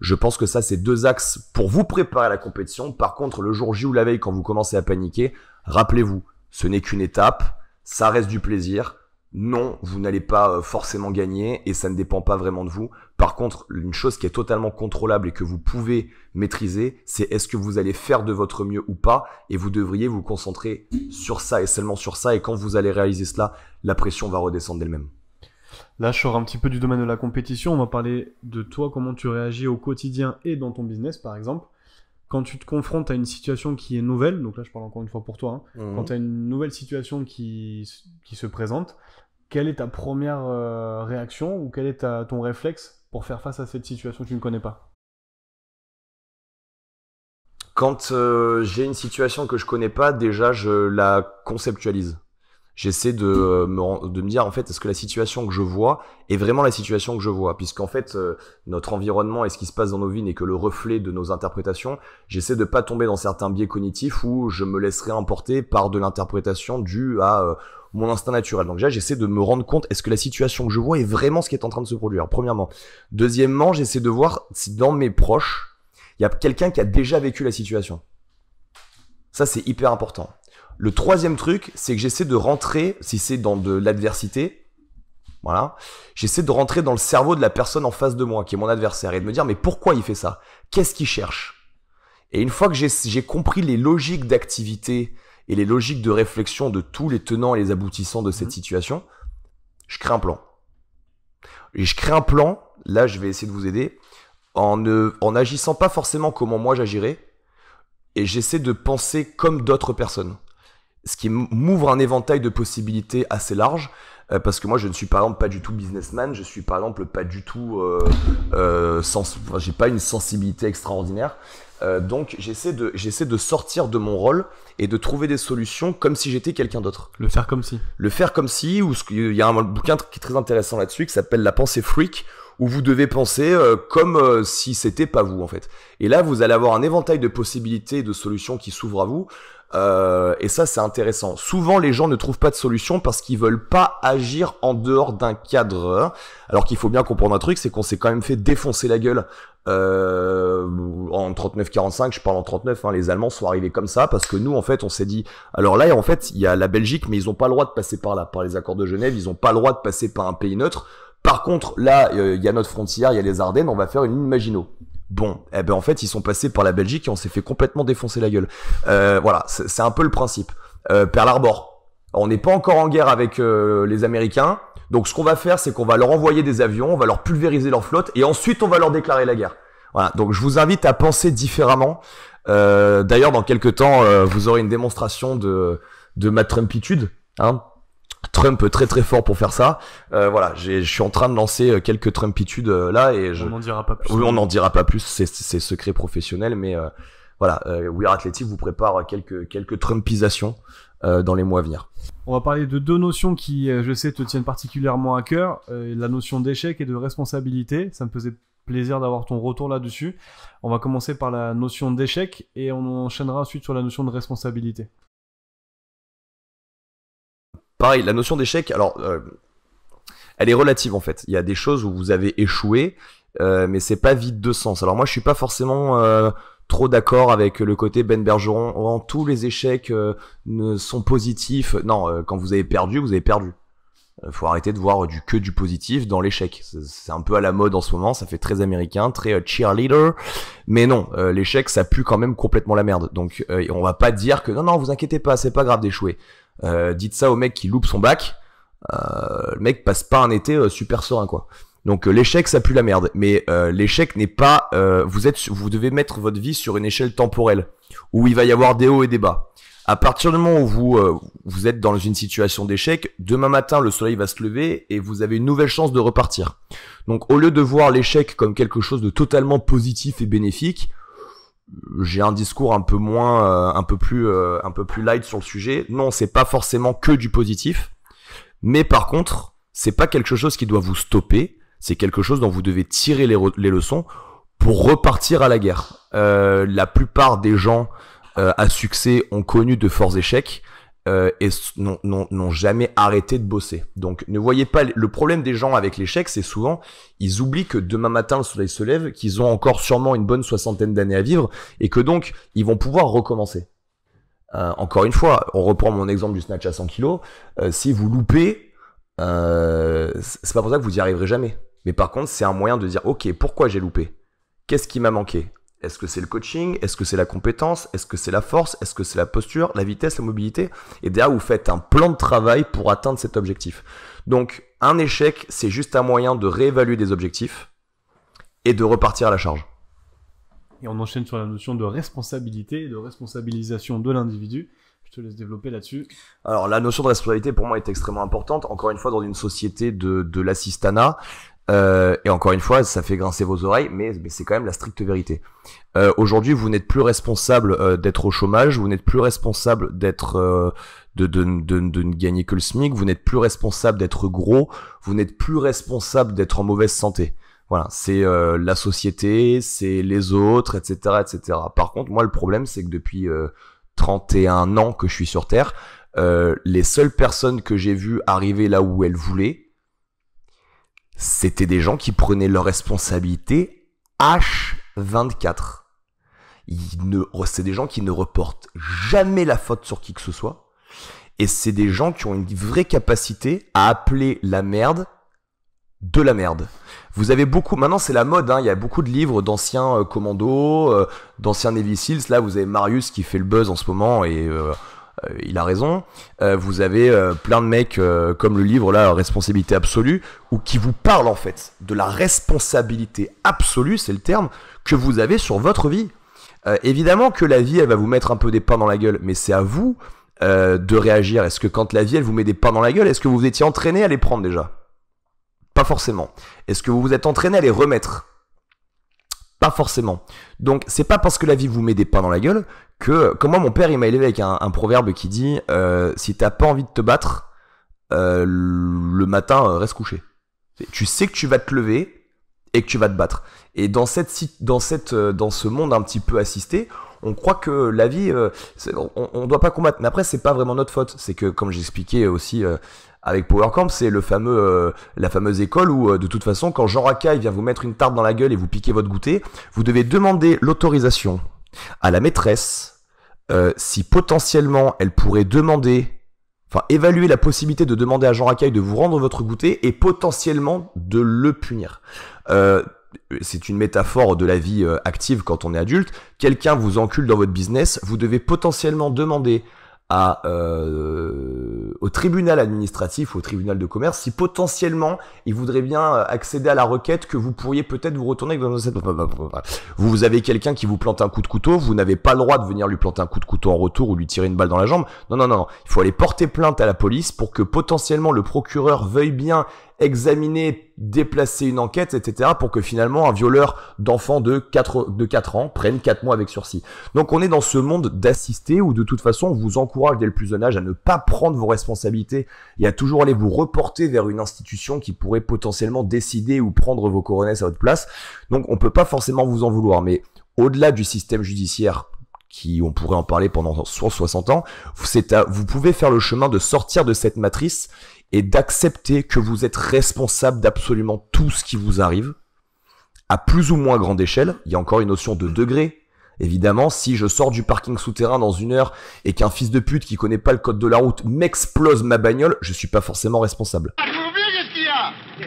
je pense que ça, c'est deux axes pour vous préparer à la compétition. Par contre, le jour J ou la veille, quand vous commencez à paniquer, rappelez-vous, ce n'est qu'une étape, ça reste du plaisir, non, vous n'allez pas euh, forcément gagner et ça ne dépend pas vraiment de vous. Par contre, une chose qui est totalement contrôlable et que vous pouvez maîtriser, c'est est-ce que vous allez faire de votre mieux ou pas, et vous devriez vous concentrer sur ça et seulement sur ça, et quand vous allez réaliser cela, la pression va redescendre d'elle-même. Là, je sors un petit peu du domaine de la compétition, on va parler de toi, comment tu réagis au quotidien et dans ton business, par exemple. Quand tu te confrontes à une situation qui est nouvelle, donc là je parle encore une fois pour toi, hein, mmh. quand tu as une nouvelle situation qui, se présente, quelle est ta première euh, réaction ou quel est ton réflexe pour faire face à cette situation que tu ne connais pas Quand euh, j'ai une situation que je connais pas, déjà je la conceptualise j'essaie de euh, me, de me dire en fait est-ce que la situation que je vois est vraiment la situation que je vois puisqu'en fait euh, notre environnement et ce qui se passe dans nos vies n'est que le reflet de nos interprétations j'essaie de pas tomber dans certains biais cognitifs où je me laisserai emporter par de l'interprétation due à euh, mon instinct naturel. Donc déjà, j'essaie de me rendre compte, est-ce que la situation que je vois est vraiment ce qui est en train de se produire, premièrement. Deuxièmement, j'essaie de voir si dans mes proches, il y a quelqu'un qui a déjà vécu la situation. Ça, c'est hyper important. Le troisième truc, c'est que j'essaie de rentrer, si c'est dans de l'adversité, voilà, j'essaie de rentrer dans le cerveau de la personne en face de moi, qui est mon adversaire, et de me dire, mais pourquoi il fait ça Qu'est-ce qu'il cherche Et une fois que j'ai compris les logiques d'activité et les logiques de réflexion de tous les tenants et les aboutissants de cette mhm. situation, je crée un plan. Et je crée un plan, là je vais essayer de vous aider, en en agissant pas forcément comment moi j'agirais, et j'essaie de penser comme d'autres personnes ce qui m'ouvre un éventail de possibilités assez large. Euh, parce que moi, je ne suis par exemple pas du tout businessman, je suis par exemple pas du tout. Euh, euh sens... j'ai pas une sensibilité extraordinaire. Euh, donc, j'essaie de, j'essaie de sortir de mon rôle et de trouver des solutions comme si j'étais quelqu'un d'autre. Le faire comme si. Le faire comme si, ou il y a un bouquin qui est très intéressant là-dessus qui s'appelle La pensée freak, où vous devez penser comme si c'était pas vous en fait. Et là, vous allez avoir un éventail de possibilités et de solutions qui s'ouvrent à vous. Euh, et ça, c'est intéressant. Souvent, les gens ne trouvent pas de solution parce qu'ils veulent pas agir en dehors d'un cadre. Alors qu'il faut bien comprendre un truc, c'est qu'on s'est quand même fait défoncer la gueule euh, en 39-45, je parle en 39, hein, les Allemands sont arrivés comme ça parce que nous, en fait, on s'est dit, alors là, en fait, il y a la Belgique, mais ils ont pas le droit de passer par là, par les accords de Genève, ils n'ont pas le droit de passer par un pays neutre. Par contre, là, euh, il y a notre frontière, il y a les Ardennes, on va faire une ligne Maginot. Bon, eh ben en fait, ils sont passés par la Belgique et on s'est fait complètement défoncer la gueule. Euh, voilà, c'est un peu le principe. Euh, Pearl Harbor, on n'est pas encore en guerre avec euh, les Américains, donc ce qu'on va faire, c'est qu'on va leur envoyer des avions, on va leur pulvériser leur flotte et ensuite on va leur déclarer la guerre. Voilà, donc je vous invite à penser différemment. Euh, d'ailleurs, dans quelques temps, vous aurez une démonstration de, de ma trumpitude. Hein, Trump très très fort pour faire ça. Euh, voilà, je suis en train de lancer euh, quelques Trumpitudes euh, là et on n'en dira pas plus. Oui, on n'en dira pas plus. C'est secret professionnel, mais voilà, We Are Athletic vous prépare quelques quelques Trumpisations dans les mois à venir. On va parler de deux notions qui, je sais, te tiennent particulièrement à cœur la notion d'échec et de responsabilité. Ça me faisait plaisir d'avoir ton retour là-dessus. On va commencer par la notion d'échec et on enchaînera ensuite sur la notion de responsabilité pareil, la notion d'échec, alors, euh, elle est relative en fait. Il y a des choses où vous avez échoué, euh, mais c'est pas vide de sens. Alors moi, je suis pas forcément euh, trop d'accord avec le côté Ben Bergeron. En tous les échecs ne sont positifs. Non, quand vous avez perdu, vous avez perdu. Faut arrêter de voir du que du positif dans l'échec. C'est un peu à la mode en ce moment, ça fait très américain, très cheerleader. Mais non, l'échec, ça pue quand même complètement la merde. Donc, on va pas dire que non, non, vous inquiétez pas, c'est pas grave d'échouer. Euh, dites ça au mec qui loupe son bac. Euh, le mec passe pas un été euh, super serein, quoi. Donc l'échec, ça pue la merde. Mais l'échec n'est pas. vous êtes, vous devez mettre votre vie sur une échelle temporelle où il va y avoir des hauts et des bas. À partir du moment où vous, vous êtes dans une situation d'échec, demain matin, le soleil va se lever et vous avez une nouvelle chance de repartir. Donc, au lieu de voir l'échec comme quelque chose de totalement positif et bénéfique, j'ai un discours un peu moins, euh, un peu plus, euh, un peu plus light sur le sujet. Non, c'est pas forcément que du positif, mais par contre, c'est pas quelque chose qui doit vous stopper. C'est quelque chose dont vous devez tirer les, leçons pour repartir à la guerre. Euh, la plupart des gens à succès ont connu de forts échecs. Euh, et n'ont jamais arrêté de bosser. Donc ne voyez pas le problème des gens avec l'échec, c'est souvent ils oublient que demain matin le soleil se lève, qu'ils ont encore sûrement une bonne soixantaine d'années à vivre et que donc ils vont pouvoir recommencer. Euh, encore une fois, on reprend mon exemple du snatch à 100 kg. Euh, si vous loupez, c'est pas pour ça que vous y arriverez jamais. Mais par contre, c'est un moyen de dire ok, pourquoi j'ai loupé Qu'est-ce qui m'a manqué est-ce que c'est le coaching Est-ce que c'est la compétence Est-ce que c'est la force Est-ce que c'est la posture, la vitesse, la mobilité Et derrière, vous faites un plan de travail pour atteindre cet objectif. Donc, un échec, c'est juste un moyen de réévaluer des objectifs et de repartir à la charge. Et on enchaîne sur la notion de responsabilité et de responsabilisation de l'individu. Je te laisse développer là-dessus. Alors, la notion de responsabilité, pour moi, est extrêmement importante. Encore une fois, dans une société de, de euh, et encore une fois, ça fait grincer vos oreilles, mais, c'est quand même la stricte vérité. Euh, aujourd'hui, vous n'êtes plus responsable euh, d'être au chômage, vous n'êtes plus responsable d'être de, ne gagner que le SMIC, vous n'êtes plus responsable d'être gros, vous n'êtes plus responsable d'être en mauvaise santé. Voilà, c'est la société, c'est les autres, etc., etc. Par contre, moi, le problème, c'est que depuis 31 ans que je suis sur Terre, les seules personnes que j'ai vues arriver là où elles voulaient, c'était des gens qui prenaient leurs responsabilités H24. C'est des gens qui ne reportent jamais la faute sur qui que ce soit. Et c'est des gens qui ont une vraie capacité à appeler la merde de la merde. Vous avez beaucoup, maintenant c'est la mode, hein, il y a beaucoup de livres d'anciens euh, commandos, euh, d'anciens Navy Seals. Là, vous avez Marius qui fait le buzz en ce moment et euh, euh, il a raison. Euh, vous avez euh, plein de mecs comme le livre là, Responsabilité absolue, ou qui vous parle en fait de la responsabilité absolue, c'est le terme, que vous avez sur votre vie. évidemment que la vie, elle va vous mettre un peu des pains dans la gueule, mais c'est à vous de réagir Est-ce que quand la vie, elle vous met des pains dans la gueule, est-ce que vous vous étiez entraîné à les prendre déjà Pas forcément. Est-ce que vous vous êtes entraîné à les remettre Pas forcément. Donc, c'est pas parce que la vie vous met des pains dans la gueule que, comment mon père il m'a élevé avec un, proverbe qui dit euh, si t'as pas envie de te battre, euh, le matin euh, reste couché. Tu sais que tu vas te lever et que tu vas te battre. Et dans cette dans cette dans ce monde un petit peu assisté, on croit que la vie, on, ne doit pas combattre. Mais après, c'est pas vraiment notre faute. C'est que comme j'expliquais aussi avec PowerCamp, c'est le fameux, la fameuse école où, de toute façon, quand Jean Racaille vient vous mettre une tarte dans la gueule et vous piquer votre goûter, vous devez demander l'autorisation à la maîtresse euh, si potentiellement elle pourrait demander, enfin évaluer la possibilité de demander à Jean Racaille de vous rendre votre goûter et potentiellement de le punir. Euh, c'est une métaphore de la vie euh, active quand on est adulte. Quelqu'un vous encule dans votre business, vous devez potentiellement demander à, euh, au tribunal administratif ou au tribunal de commerce si potentiellement il voudrait bien euh, accéder à la requête que vous pourriez peut-être vous retourner dans Vous avez quelqu'un qui vous plante un coup de couteau, vous n'avez pas le droit de venir lui planter un coup de couteau en retour ou lui tirer une balle dans la jambe. Non, non, non, non. Il faut aller porter plainte à la police pour que potentiellement le procureur veuille bien examiner, déplacer une enquête, etc. pour que finalement un violeur d'enfants de 4, de 4 ans prenne 4 mois avec sursis. Donc on est dans ce monde d'assister où de toute façon on vous encourage dès le plus jeune âge à ne pas prendre vos responsabilités et à toujours aller vous reporter vers une institution qui pourrait potentiellement décider ou prendre vos couronnes à votre place. Donc on peut pas forcément vous en vouloir, mais au-delà du système judiciaire qui on pourrait en parler pendant 60 ans, à, vous pouvez faire le chemin de sortir de cette matrice et d'accepter que vous êtes responsable d'absolument tout ce qui vous arrive, à plus ou moins grande échelle. Il y a encore une notion de degré. Évidemment, si je sors du parking souterrain dans une heure et qu'un fils de pute qui connaît pas le code de la route m'explose ma bagnole, je suis pas forcément responsable. Ah, bah,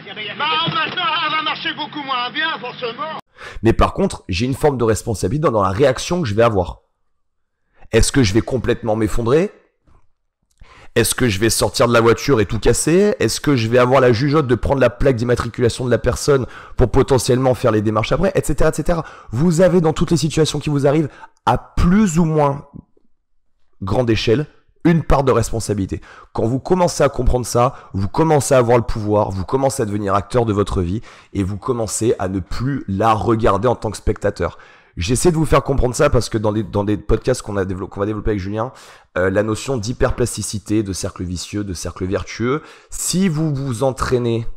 Mais par contre, j'ai une forme de responsabilité dans la réaction que je vais avoir. Est-ce que je vais complètement m'effondrer est-ce que je vais sortir de la voiture et tout casser Est-ce que je vais avoir la jugeote de prendre la plaque d'immatriculation de la personne pour potentiellement faire les démarches après, etc., etc. Vous avez dans toutes les situations qui vous arrivent, à plus ou moins grande échelle, une part de responsabilité. Quand vous commencez à comprendre ça, vous commencez à avoir le pouvoir, vous commencez à devenir acteur de votre vie et vous commencez à ne plus la regarder en tant que spectateur. J'essaie de vous faire comprendre ça parce que dans des dans podcasts qu'on va développer avec Julien, euh, la notion d'hyperplasticité, de cercle vicieux, de cercle vertueux, si vous vous entraînez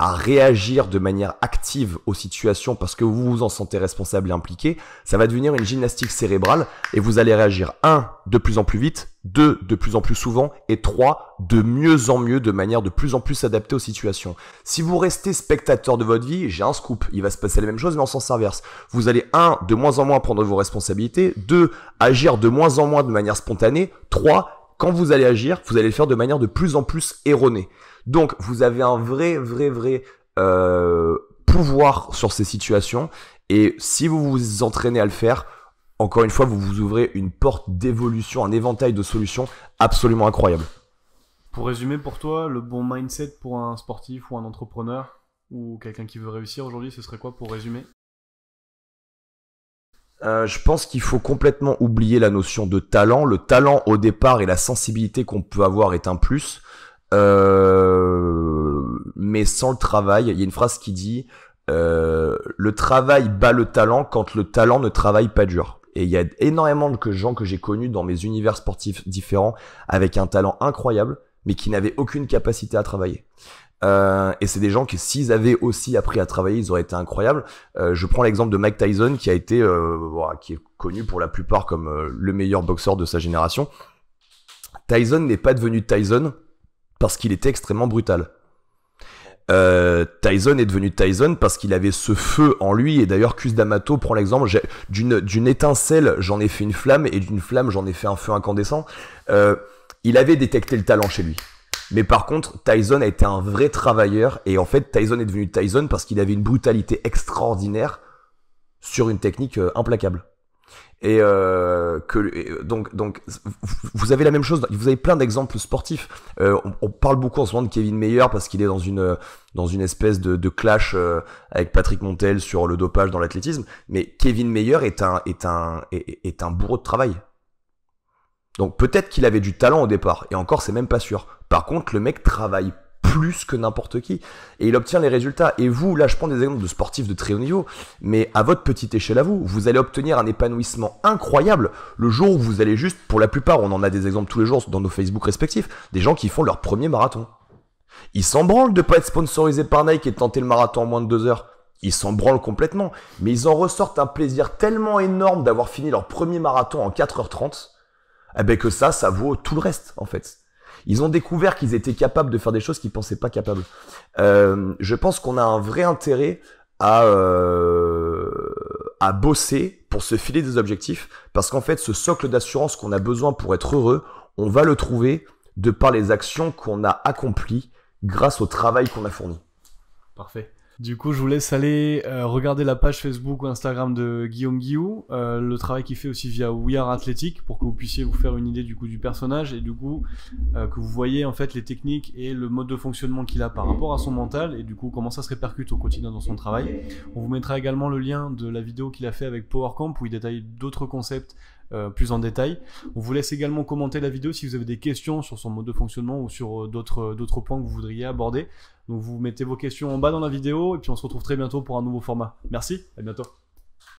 à réagir de manière active aux situations parce que vous vous en sentez responsable et impliqué, ça va devenir une gymnastique cérébrale et vous allez réagir un de plus en plus vite, deux de plus en plus souvent et trois de mieux en mieux de manière de plus en plus adaptée aux situations. Si vous restez spectateur de votre vie, j'ai un scoop, il va se passer la même chose mais en sens inverse. Vous allez un de moins en moins prendre vos responsabilités, deux agir de moins en moins de manière spontanée, trois quand vous allez agir, vous allez le faire de manière de plus en plus erronée. Donc vous avez un vrai, vrai, vrai euh, pouvoir sur ces situations. Et si vous vous entraînez à le faire, encore une fois, vous vous ouvrez une porte d'évolution, un éventail de solutions absolument incroyable. Pour résumer, pour toi, le bon mindset pour un sportif ou un entrepreneur ou quelqu'un qui veut réussir aujourd'hui, ce serait quoi pour résumer euh, je pense qu'il faut complètement oublier la notion de talent. Le talent au départ et la sensibilité qu'on peut avoir est un plus. Euh, mais sans le travail, il y a une phrase qui dit euh, le travail bat le talent quand le talent ne travaille pas dur. Et il y a énormément de gens que j'ai connus dans mes univers sportifs différents avec un talent incroyable, mais qui n'avaient aucune capacité à travailler. Euh, et c'est des gens que s'ils avaient aussi appris à travailler, ils auraient été incroyables. Euh, je prends l'exemple de Mike Tyson, qui a été, euh, qui est connu pour la plupart comme euh, le meilleur boxeur de sa génération. Tyson n'est pas devenu Tyson parce qu'il était extrêmement brutal. Euh, Tyson est devenu Tyson parce qu'il avait ce feu en lui et d'ailleurs Cus D'Amato prend l'exemple d'une étincelle j'en ai fait une flamme et d'une flamme j'en ai fait un feu incandescent euh, il avait détecté le talent chez lui mais par contre Tyson a été un vrai travailleur et en fait Tyson est devenu Tyson parce qu'il avait une brutalité extraordinaire sur une technique euh, implacable et euh, que euh, donc donc vous avez la même chose. Vous avez plein d'exemples sportifs. Euh, on, parle beaucoup en ce moment de Kevin Mayer parce qu'il est dans une dans une espèce de, clash avec Patrick Montel sur le dopage dans l'athlétisme. Mais Kevin Mayer est un est un un bourreau de travail. Donc peut-être qu'il avait du talent au départ. Et encore, c'est même pas sûr. Par contre, le mec travaille plus que n'importe qui. Et il obtient les résultats. Et vous, là, je prends des exemples de sportifs de très haut niveau, mais à votre petite échelle à vous, vous allez obtenir un épanouissement incroyable le jour où vous allez juste, pour la plupart, on en a des exemples tous les jours dans nos Facebook respectifs, des gens qui font leur premier marathon. Ils s'en branlent de pas être sponsorisés par Nike et de tenter le marathon en moins de deux heures. Ils s'en branlent complètement. Mais ils en ressortent un plaisir tellement énorme d'avoir fini leur premier marathon en 4h30, eh ben que ça, ça vaut tout le reste, en fait. Ils ont découvert qu'ils étaient capables de faire des choses qu'ils pensaient pas capables. Euh, je pense qu'on a un vrai intérêt à, euh, à bosser pour se filer des objectifs, parce qu'en fait, ce socle d'assurance qu'on a besoin pour être heureux, on va le trouver de par les actions qu'on a accomplies grâce au travail qu'on a fourni. Parfait. Du coup, je vous laisse aller euh, regarder la page Facebook ou Instagram de Guillaume Guillou, euh, le travail qu'il fait aussi via We Are Athletic pour que vous puissiez vous faire une idée du coup du personnage et du coup euh, que vous voyez en fait les techniques et le mode de fonctionnement qu'il a par rapport à son mental et du coup comment ça se répercute au quotidien dans son travail. On vous mettra également le lien de la vidéo qu'il a fait avec PowerCamp où il détaille d'autres concepts euh, plus en détail. On vous laisse également commenter la vidéo si vous avez des questions sur son mode de fonctionnement ou sur euh, d'autres euh, d'autres points que vous voudriez aborder. Donc vous mettez vos questions en bas dans la vidéo et puis on se retrouve très bientôt pour un nouveau format. Merci, à bientôt.